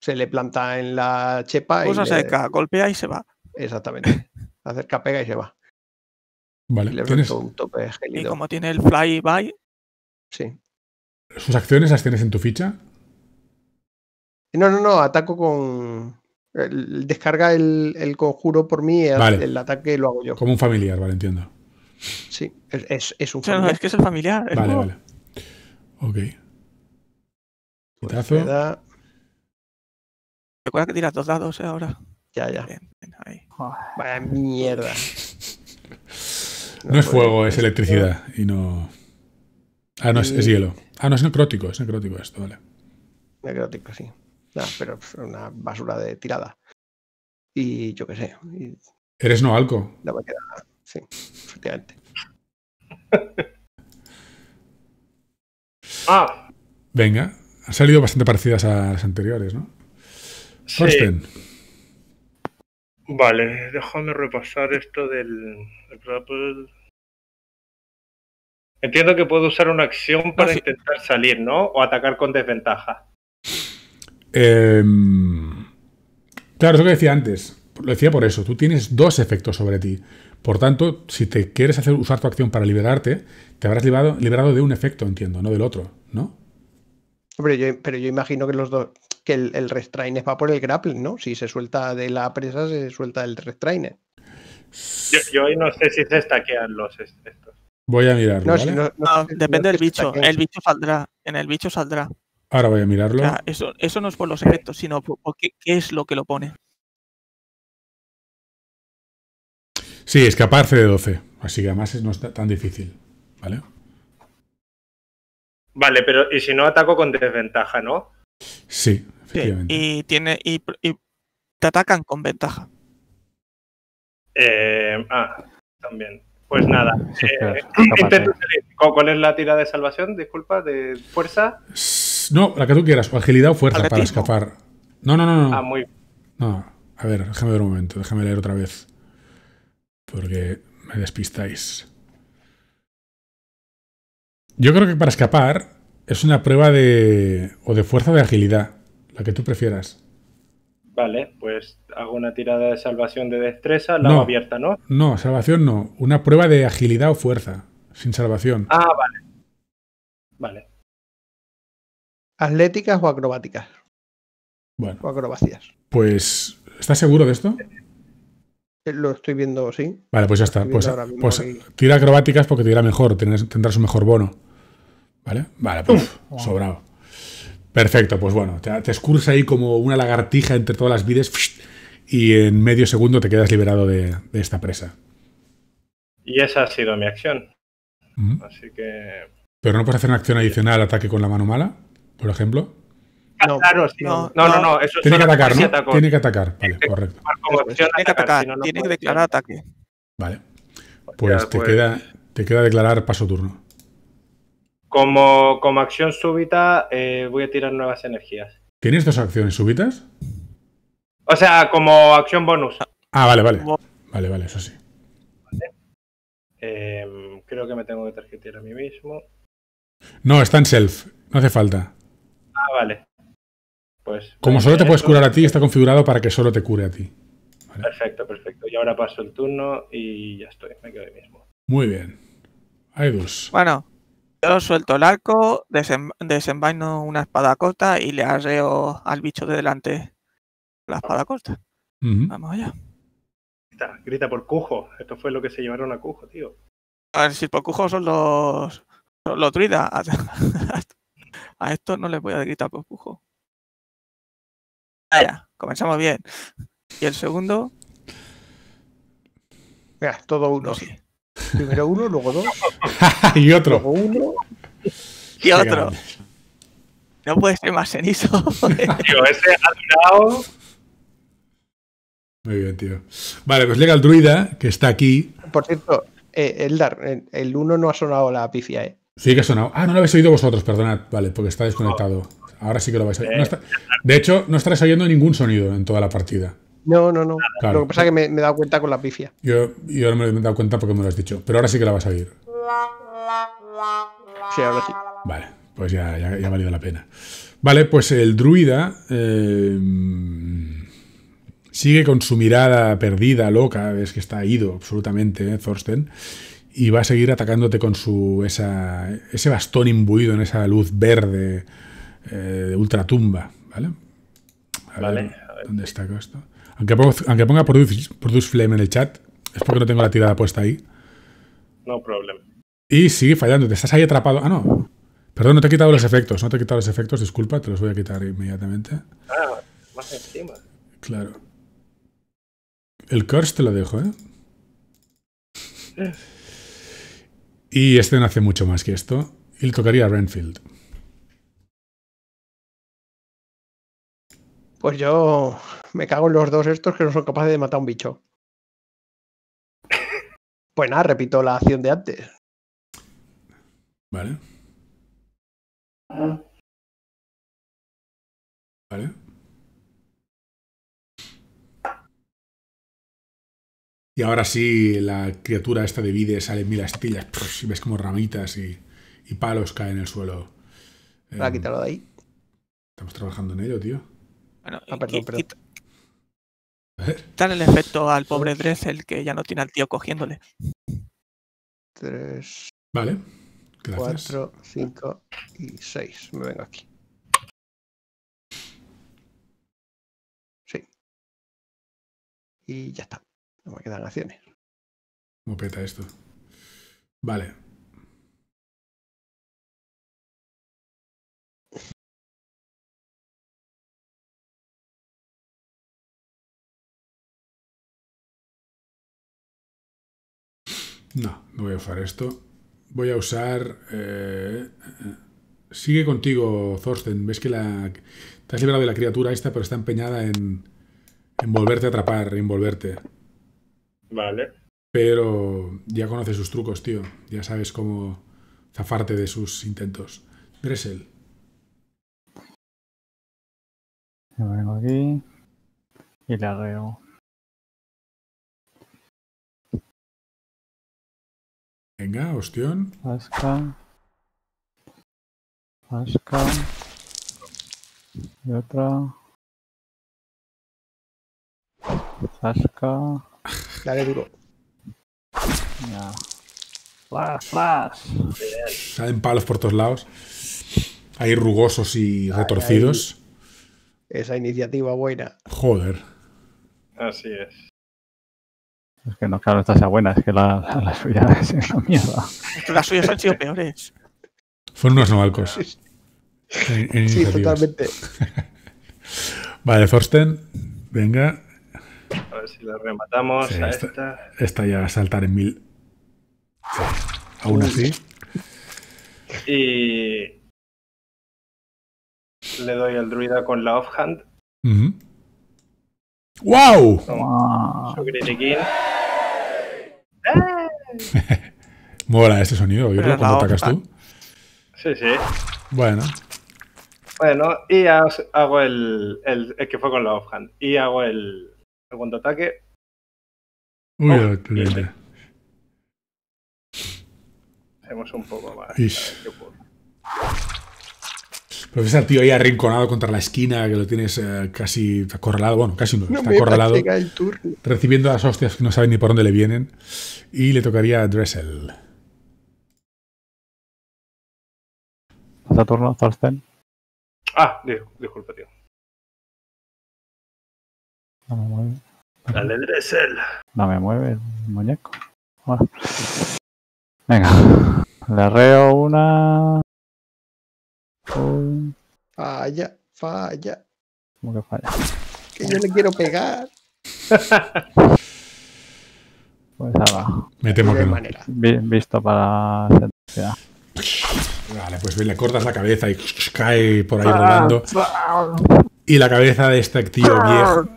se le planta en la chepa. y seca, pues golpea y se va. Exactamente. Acerca, pega y se va. Vale, le ¿tienes? Un tope y como tiene el fly by. Sí. ¿Sus acciones las tienes en tu ficha? No, no, no, ataco con. El, descarga el, el, conjuro por mí, y el, ataque lo hago yo. Como un familiar, vale, entiendo. Sí, es, es, un familiar. es que es el familiar. vale, vale. Ok. Pues Quitazo. Pues Recuerda que tiras dos dados eh, ahora. Ya, ya. vaya mierda. no es fuego, es electricidad. Y no. Ah, no, es, hielo. Ah, no, es necrótico, es necrótico esto, vale. Necrótico, sí. pero una basura de tirada. Y yo qué sé. Eres no alco. La sí, efectivamente. ah. Venga, han salido bastante parecidas a las anteriores, ¿no? Sí. Vale, déjame repasar esto del Entiendo que puedo usar una acción para intentar salir, ¿no? O atacar con desventaja. Em, claro, eso que decía antes. Lo decía por eso. Tú tienes dos efectos sobre ti. Por tanto, si te quieres hacer usar tu acción para liberarte, te habrás liberado, de un efecto, entiendo, no del otro, ¿no? Pero yo, imagino que los dos, que el, restrainer va por el grappling, ¿no? Si se suelta de la presa, se suelta el restrainer. Yo, hoy no sé si se estaquean los estos. Voy a mirarlo. depende del bicho. El bicho saldrá. En el bicho saldrá. Ahora voy a mirarlo. eso, eso, no es por los efectos, sino porque qué, es lo que lo pone. Sí, escaparse de 12. Así que además no está tan difícil. ¿Vale? Vale, pero y si no ataco con desventaja, ¿no? Sí, efectivamente. y tiene. Y, y, te atacan con ventaja. Eh, ah, también. Pues nada. Eh, ¿Cuál es la tira de salvación? Disculpa, de fuerza. No, la que tú quieras, o agilidad o fuerza para escapar. No, no, no, no. Ah, muy No, a ver, déjame ver un momento, déjame leer otra vez. Porque me despistáis. Yo creo que para escapar es una prueba de. o de fuerza de agilidad, la que tú prefieras. Vale, pues hago una tirada de salvación de destreza, la no, abierta, ¿no? No, salvación no. Una prueba de agilidad o fuerza, sin salvación. Ah, vale. Vale. ¿Atléticas o acrobáticas? Bueno. O acrobacias. Pues, ¿estás seguro de esto? Eh, lo estoy viendo, sí. Vale, pues ya está. Pues, pues tira acrobáticas porque te irá mejor, tendrás, un mejor bono. ¿Vale? Vale, pues, sobrado. Perfecto, pues bueno, te, te ahí como una lagartija entre todas las vides y en medio segundo te quedas liberado de, esta presa. Y esa ha sido mi acción. Así que. Pero no puedes hacer una acción adicional, ataque con la mano mala, por ejemplo. Ah, no, claro, sí. no, no, no, Tiene que atacar, ¿no? Tiene que atacar, vale, correcto. tiene que atacar, tiene que declarar ataque. Vale. Pues, te, pues. Queda, te queda declarar paso turno. Como, acción súbita eh, voy a tirar nuevas energías. ¿Tienes dos acciones súbitas? O sea, como acción bonus. Ah, vale, vale. Vale, vale, eso sí. Em, creo que me tengo que tarjetear a mí mismo. No, está en self. No hace falta. Ah, vale. Pues. Como solo te puedes curar a ti, está configurado para que solo te cure a ti. Perfecto, perfecto. Y ahora paso el turno y ya estoy. Me quedo ahí mismo. Muy bien. Hay dos. Bueno, yo suelto el arco, desenvaino una espada corta y le arreo al bicho de delante la espada corta. Vamos allá. Grita, por cujo. Esto fue lo que se llevaron a cujo, tío. A ver, si por cujo son los. Son los druidas. A, esto no les voy a gritar por cujo. Vaya, comenzamos bien. Y el segundo. Ya, todo uno. sí. Primero uno, luego dos. y otro. Luego uno. Y otro. No puede ser más cenizo. tío, ese ha Muy bien, tío. Vale, pues llega el druida, que está aquí. Por cierto, eh, Eldar, eh, el 1 no ha sonado la pifia, ¿eh? Sí que ha sonado. Ah, no lo habéis oído vosotros, perdonad. Vale, porque está desconectado. Ahora sí que lo vais a De hecho, no estaréis oyendo ningún sonido en toda la partida. No, no, no. Lo que pasa es que me, he dado cuenta con la pifia. Yo, yo no me he dado cuenta porque me lo has dicho. Pero ahora sí que la vas a ir. Sí, ahora sí. Vale, pues ya, ya, ha valido la pena. Vale, pues el druida eh, sigue con su mirada perdida, loca. Es que está ido absolutamente, eh, Thorsten. Y va a seguir atacándote con su ese bastón imbuido en esa luz verde eh, de ultratumba. ¿Vale? vale. ¿Dónde está esto? Aunque ponga, produce, produce, Flame en el chat, es porque no tengo la tirada puesta ahí. No problem. Y sigue fallando, te estás ahí atrapado. Ah, no. Perdón, no te he quitado los efectos, no te he quitado los efectos, disculpa, te los voy a quitar inmediatamente. Ah, más encima. Claro. El curse te lo dejo, ¿eh? Y este no hace mucho más que esto. Y le tocaría a Renfield. Pues yo me cago en los dos estos que no son capaces de matar a un bicho. Pues nada, repito la acción de antes. Vale. Vale. Y ahora sí, la criatura esta de vida sale mil astillas. Pues y ves como ramitas y, palos caen en el suelo. Para a em, quitarlo de ahí. Estamos trabajando en ello, tío. Bueno, ah, perdón, perdón. Dale el efecto al pobre el que ya no tiene al tío cogiéndole. Tres, Vale. cuatro, cinco y seis. Me vengo aquí. Sí. Y ya está. No me quedan acciones. ¿Cómo peta esto? Vale. No, no voy a usar esto. Voy a usar... Eh, sigue contigo, Thorsten. Ves que la, te has librado de la criatura esta, pero está empeñada en, en volverte a atrapar, en volverte. Vale. Pero ya conoces sus trucos, tío. Ya sabes cómo zafarte de sus intentos. Dresel. vengo aquí y la Venga, ostión. Asca. Asca. Y otra. Asca. Dale duro. Ya. Flash, flash. Salen palos por todos lados. Ahí rugosos y retorcidos. Esa iniciativa buena. Joder. Así es. Es que no, claro, esta sea buena, es que la, suya es una mierda. Es que las suyas han sido peores. Fueron unos novalcos. sí, eh, eh, totalmente. vale, Forsten, venga. A ver si la rematamos a esta, esta. ya va a saltar en mil. Aún así. Y. Le doy al druida con la offhand. ¡Guau! ¡Wow! Su Mola este sonido, oírlo cuando atacas tú. Sí, sí. Bueno. Bueno, y hago el, el, que fue con la offhand. Y hago el segundo ataque. Uy, oh, el Hacemos un poco más. Profesor tío ahí arrinconado contra la esquina, que lo tienes eh, casi acorralado, bueno, casi no, está acorralado, recibiendo las hostias que no saben ni por dónde le vienen, y le tocaría a Dressel. turno, Thorsten? Ah, disculpa, tío. No me mueve. Dale, Dressel. No me mueve muñeco. Venga. Le arreo una. Falla, falla. ¿Cómo que falla? Que yo le quiero pegar. pues abajo. Me temo que no. manera. Visto para Vale, pues le cortas la cabeza y cae por ahí rodando ah, ah, ah. Y la cabeza de este tío viejo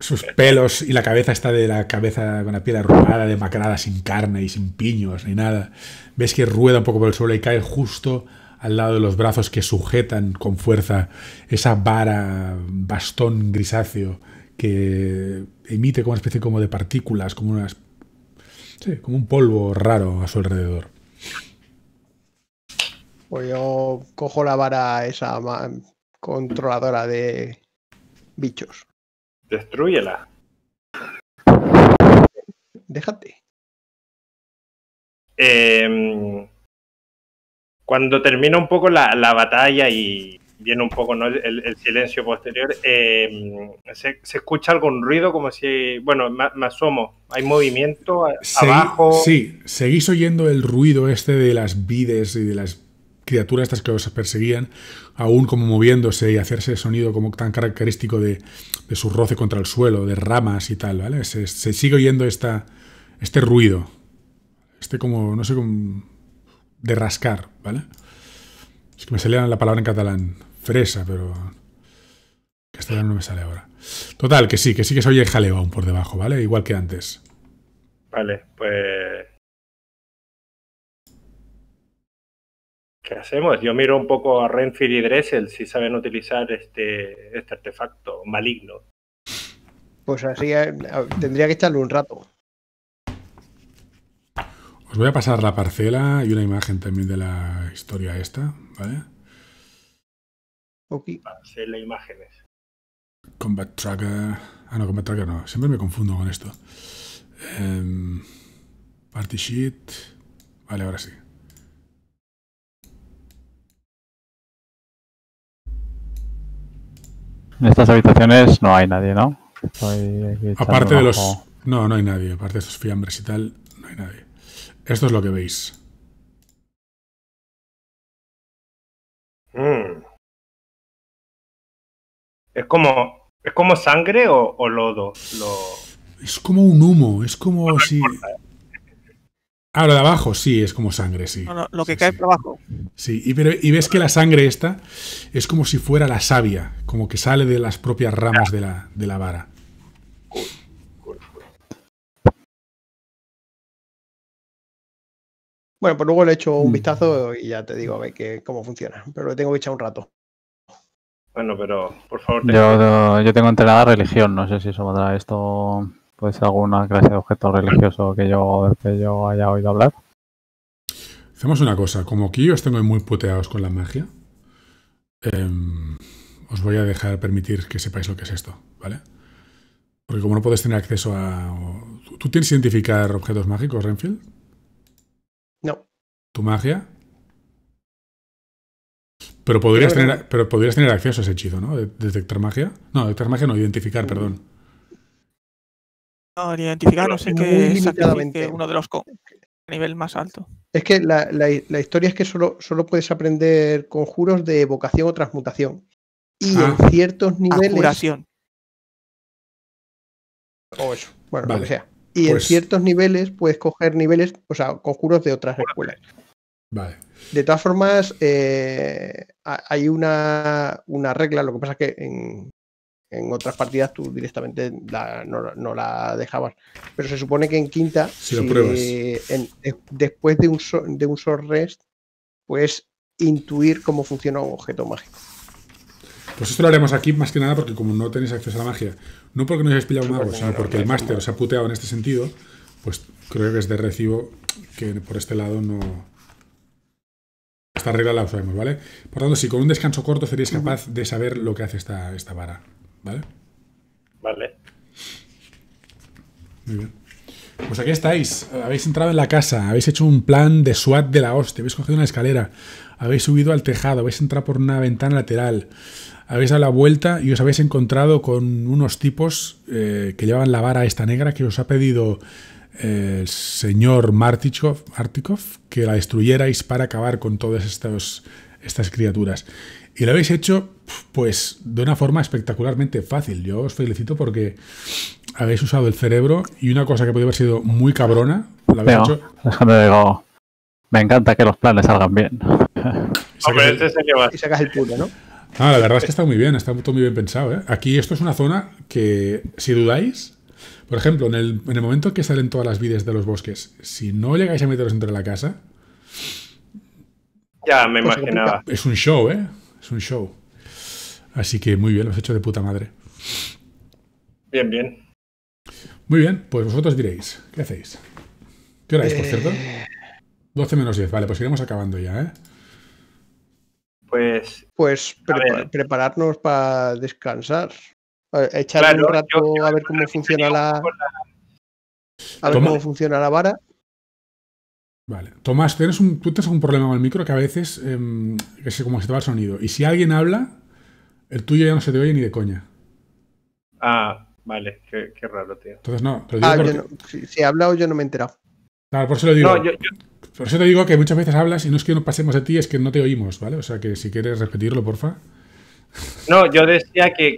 sus pelos y la cabeza está de la cabeza con la piel arrugada, demacrada, sin carne y sin piños ni nada. Ves que rueda un poco por el suelo y cae justo al lado de los brazos que sujetan con fuerza esa vara, bastón grisáceo que emite como una especie como de partículas, como unas como un polvo raro a su alrededor. Pues yo cojo la vara esa controladora de bichos. Destruyela. Déjate. Em, cuando termina un poco la, batalla y viene un poco el, silencio posterior, em, se, escucha algún ruido como si, bueno, me, asomo, hay movimiento abajo. Sí, seguís oyendo el ruido este de las vides y de las criaturas estas que los perseguían, aún como moviéndose y hacerse el sonido como tan característico de, su roce contra el suelo, de ramas y tal, ¿vale? Se, sigue oyendo esta, este ruido, este como, no sé, como de rascar, ¿vale? Es que me salía la palabra en catalán, fresa, pero castellano no me sale ahora. Total, que sí, que sí que se oye el jaleo aún por debajo, ¿vale? Igual que antes. Vale, pues ¿qué hacemos? Yo miro un poco a Renfield y Dressel si saben utilizar este, este artefacto maligno. Pues así eh, tendría que echarlo un rato. Os voy a pasar la parcela y una imagen también de la historia esta, ¿vale? Ok. las imágenes. Combat Tracker. Ah, no, Combat Tracker no. Siempre me confundo con esto. Em, party Sheet. Vale, ahora sí. En estas habitaciones no hay nadie, ¿no? aparte de los... No, no hay nadie. Aparte de esos fiambres y tal, no hay nadie. Esto es lo que veis. Mm. Es como... ¿Es como sangre o, lodo? Es como un humo, es como si... Ah, de abajo, sí, es como sangre, sí. lo que cae sí. abajo. Sí, y, y, ves que la sangre esta es como si fuera la savia, como que sale de las propias ramas de la, de la vara. Bueno, pues luego le echo un mm. vistazo y ya te digo a ver que, cómo funciona. Pero lo tengo que echar un rato. Bueno, pero por favor. Yo, yo, tengo entrenada religión, no sé si eso va a esto pues alguna clase de objeto religioso que yo, que yo haya oído hablar. Hacemos una cosa, como aquí os tengo muy puteados con la magia, em, os voy a dejar permitir que sepáis lo que es esto, ¿vale? Porque como no podéis tener acceso a... ¿Tú tienes identificar objetos mágicos, Renfield? No. ¿Tu magia? Pero podrías, tener, pero podrías tener acceso a ese chido, ¿no? ¿Detectar magia? No, detectar magia no, identificar, mm. perdón identificarlos que sé qué exactamente uno de los a nivel más alto. Es que la, historia es que solo, solo, puedes aprender conjuros de evocación o transmutación. Y ah. en ciertos niveles. Curación. O eso. Bueno, lo que sea. Y en pues ciertos niveles puedes coger niveles, o sea, conjuros de otras escuelas. Vale. De todas formas, eh, hay una, una, regla, lo que pasa es que en, en otras partidas tú directamente no, la dejabas. Pero se supone que en quinta, después de un, de un short rest, puedes intuir cómo funciona un objeto mágico. Pues esto lo haremos aquí más que nada porque como no tenéis acceso a la magia, no porque no hayáis pillado un mago, sino porque el máster os ha puteado en este sentido, pues creo que es de recibo que por este lado no... Esta regla la usaremos, ¿vale? Por tanto, si con un descanso corto seríais capaz de saber lo que hace esta, esta vara. ¿Vale? Vale. Pues aquí estáis. Habéis entrado en la casa, habéis hecho un plan de SWAT de la hostia, habéis cogido una escalera, habéis subido al tejado, habéis entrado por una ventana lateral, habéis dado la vuelta y os habéis encontrado con unos tipos eh, que llevan la vara esta negra que os ha pedido eh, el señor Martichov, Artikov que la destruyerais para acabar con todas estas, estas criaturas. Y lo habéis hecho pues de una forma espectacularmente fácil. Yo os felicito porque habéis usado el cerebro y una cosa que podría haber sido muy cabrona, la habéis me encanta que los planes salgan bien. Hombre, este se lleva. Y sacas el ¿no? Ah, la verdad es que está muy bien, está todo muy bien pensado. ¿eh? Aquí esto es una zona que, si dudáis, por ejemplo, en el, en el momento que salen todas las vides de los bosques, si no llegáis a meteros dentro de la casa. Ya, me pues imaginaba. Es un show, ¿eh? Es un show. Así que muy bien, los he hecho de puta madre. Bien, bien. Muy bien, pues vosotros diréis, ¿qué hacéis? ¿Qué hora es, por cierto? 12 eh. menos 10, vale, pues iremos acabando ya, ¿eh? Pues. Pues prepararnos para descansar. Echar un rato a ver cómo funciona la. A ver cómo funciona la vara. Vale. Tomás, tienes un, tú tienes un problema con el micro que a veces em, que se, como se te va el sonido. Y si alguien habla, el tuyo ya no se te oye ni de coña. Ah, vale, qué, raro, tío. Entonces no, pero ah, Si, he hablado yo no me he enterado. Claro, por eso lo digo. Por eso te digo que muchas veces hablas y no es que no pasemos a ti, es que no te oímos, ¿vale? O sea que si quieres repetirlo, porfa. No, yo decía que,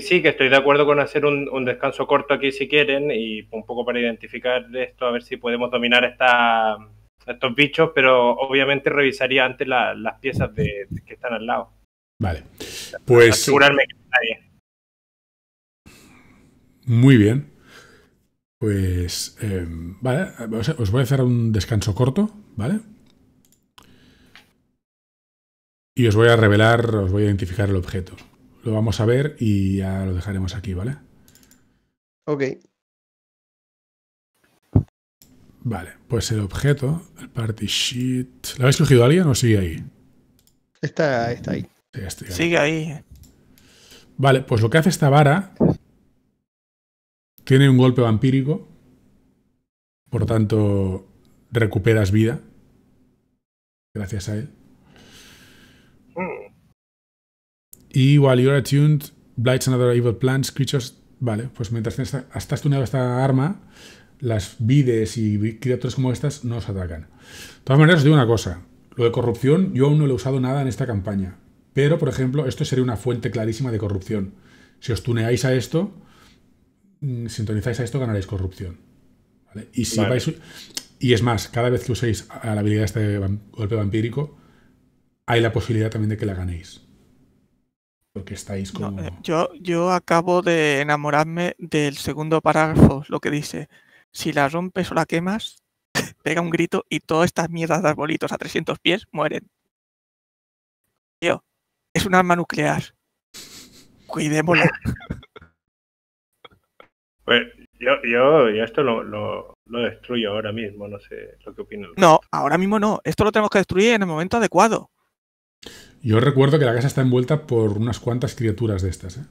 sí, que estoy de acuerdo con hacer un, descanso corto aquí si quieren y un poco para identificar esto, a ver si podemos dominar estos bichos, pero obviamente revisaría antes las piezas que están al lado. Vale. Pues. Asegurarme que Muy bien. Pues. Eh, vale, os voy a hacer un descanso corto, ¿vale? Y os voy a revelar, os voy a identificar el objeto. Lo vamos a ver y ya lo dejaremos aquí, ¿vale? Ok. Vale, pues el objeto, el party sheet. ¿Lo habéis cogido alguien o sigue ahí? Está, está ahí. Sigue ahí. Vale, pues lo que hace esta vara tiene un golpe vampírico, por tanto recuperas vida gracias a él. Mm. Y while you're attuned, blights and other evil plants, creatures... Vale, pues mientras estás tuneado esta arma, las vides y criaturas como estas no os atacan. De todas maneras, os digo una cosa. Lo de corrupción yo aún no lo he usado nada en esta campaña. Pero, por ejemplo, esto sería una fuente clarísima de corrupción. Si os tuneáis a esto, mm, sintonizáis a esto, ganaréis corrupción. Y es más, cada vez que uséis la habilidad de este golpe vampírico, hay la posibilidad también de que la ganéis. Porque estáis como. Eh, yo, yo acabo de enamorarme del segundo parágrafo, lo que dice: si la rompes o la quemas, pega un grito y todas estas mierdas de arbolitos a 300 pies mueren. Yo es un arma nuclear. Cuidémoslo. Pues yo, yo, esto lo, destruyo ahora mismo, no sé lo que opinas. No, ahora mismo no. Esto lo tenemos que destruir en el momento adecuado. Yo recuerdo que la casa está envuelta por unas cuantas criaturas de estas. ¿eh?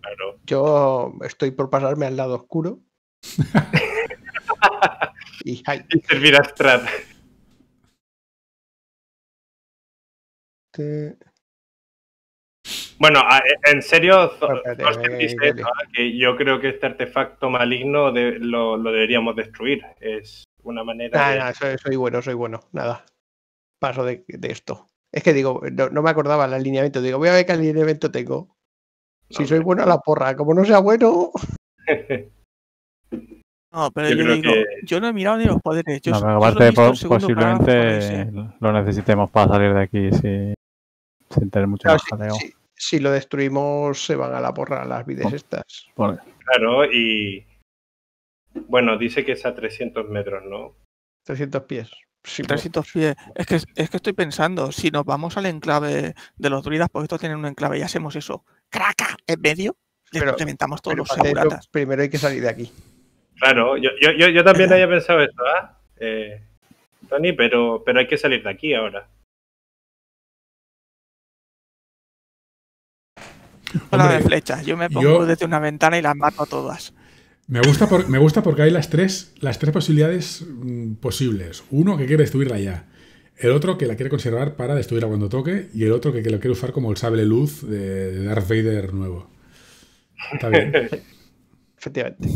Claro. Yo estoy por pasarme al lado oscuro. y, y servir a Strat. Bueno, en serio, yo creo que este artefacto maligno lo, deberíamos destruir. Es una manera. Ah, de... soy, bueno, soy bueno. Nada. Paso de, esto. Es que digo, no, me acordaba el alineamiento. Digo, voy a ver qué alineamiento tengo. Si soy bueno a la porra, como no sea bueno. No, pero yo, no he mirado ni los poderes. aparte, posiblemente lo necesitemos para salir de aquí sin tener mucho más si lo destruimos se van a la porra las vides estas. Claro, y bueno, dice que es a 300 metros, ¿no? 300 pies. 300 pues. pies. Es que, es que estoy pensando, si nos vamos al enclave de los druidas, porque estos tienen un enclave y hacemos eso, craca, en medio, y implementamos todos los seguratas. primero hay que salir de aquí. Claro, yo, también había pensado eso, ¿ah? ¿eh? Tony, pero, pero hay que salir de aquí ahora. Hola de flechas, yo me pongo desde una ventana y las mato todas. Me gusta, porque hay las tres, posibilidades mm, posibles. Uno que quiere destruirla ya, el otro que la quiere conservar para destruirla cuando toque y el otro que, lo quiere usar como el sable luz de, Darth Vader nuevo. Está bien. Efectivamente.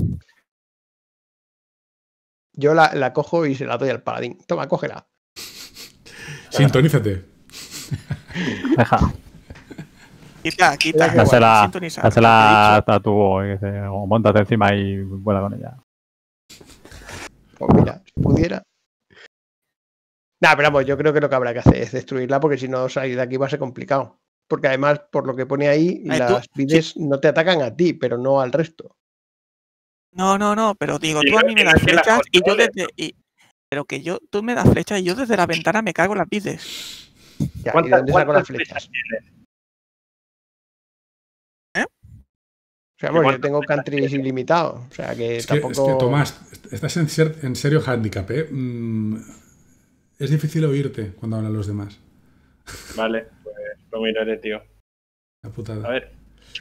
Yo la, cojo y se la doy al paladín. Toma, cógela. Sintonízate. Deja. Quita, quita. Hásela, hásela hasta tu o, montate encima y vuela con ella. Pues mira, pudiera. Nah, pero vamos, yo creo que lo que habrá que hacer es destruirla porque si no salir de aquí va a ser complicado. Porque además, por lo que pone ahí, las pides no te atacan a ti, pero no al resto. No, no, no, pero digo, tú a mí me das flechas y yo desde. pero que yo, tú me das flechas y yo desde la ventana me cago las pides. Ya, ¿y dónde saco las flechas yo tengo country ilimitado. O sea, que es Que, es que, Tomás, estás en, serio handicap, ¿eh? Mm, es difícil oírte cuando hablan los demás. Vale, pues lo miraré, tío. La putada. A ver.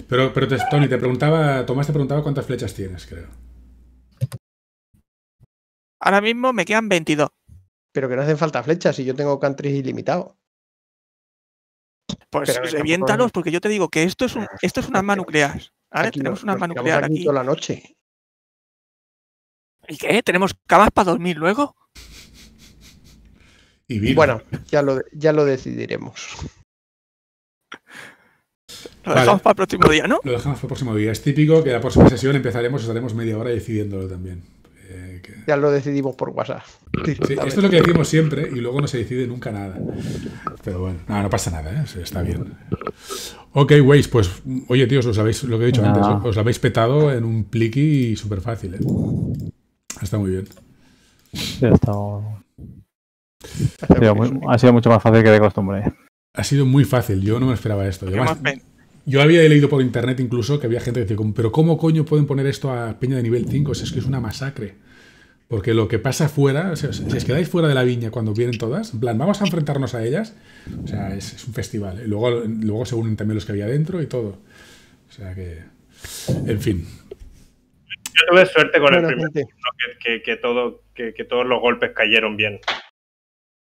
Pero, pero Tony, te preguntaba, Tomás te preguntaba cuántas flechas tienes, creo. Ahora mismo me quedan 22. Pero que no hacen falta flechas y yo tengo country ilimitado. Pues reviéntalos, porque yo te digo que esto es, un, esto es una arma nuclear. Ahora tenemos una aquí. Toda la noche. ¿Y qué? ¿Tenemos camas para dormir luego? Bueno, ya lo, ya lo decidiremos. Lo dejamos para el próximo día, ¿no? Lo dejamos para el próximo día. Es típico que la próxima sesión empezaremos, y estaremos media hora decidiéndolo también. Ya lo decidimos por WhatsApp. esto es lo que decimos siempre y luego no se decide nunca nada. Pero bueno, no, no pasa nada, ¿eh? está bien. Ok, Waze, pues oye tíos, os habéis, lo que he dicho antes, os habéis petado en un y súper fácil. ¿eh? Está muy bien. Ha sido, mucho más fácil que de costumbre. Ha sido muy fácil, yo no me esperaba esto. yo había leído por internet incluso que había gente que decía, pero ¿cómo coño pueden poner esto a Peña de nivel 5? Si es que es una masacre. Porque lo que pasa fuera, si os quedáis fuera de la viña cuando vienen todas, en plan, vamos a enfrentarnos a ellas, o sea, es, un festival. Y ¿eh? luego, luego se unen también los que había dentro y todo. O sea que, en fin. Yo tuve suerte con el primer que, que, todo, que, todos los golpes cayeron bien.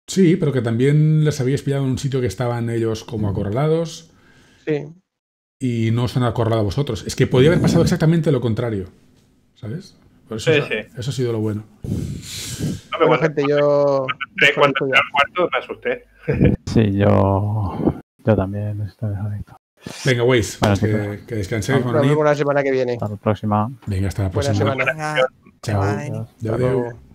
Sí, pero que también les habíais pillado en un sitio que estaban ellos como mm. acorralados. Sí. Y no os han acorralado vosotros. Es que podía haber pasado mm. exactamente lo contrario. ¿Sabes? Pero eso, sí, sí. eso ha sido lo bueno. No, pero bueno, gente, yo. Tres, cuatro, tres, cuarto, me asusté. sí, yo. Yo también estoy dejadito. Venga, Waze, bueno, que, que, descanséis. Nos vemos la semana que viene. Hasta la próxima. Venga, hasta la próxima. Buena semana. Chao. Chao. Adiós.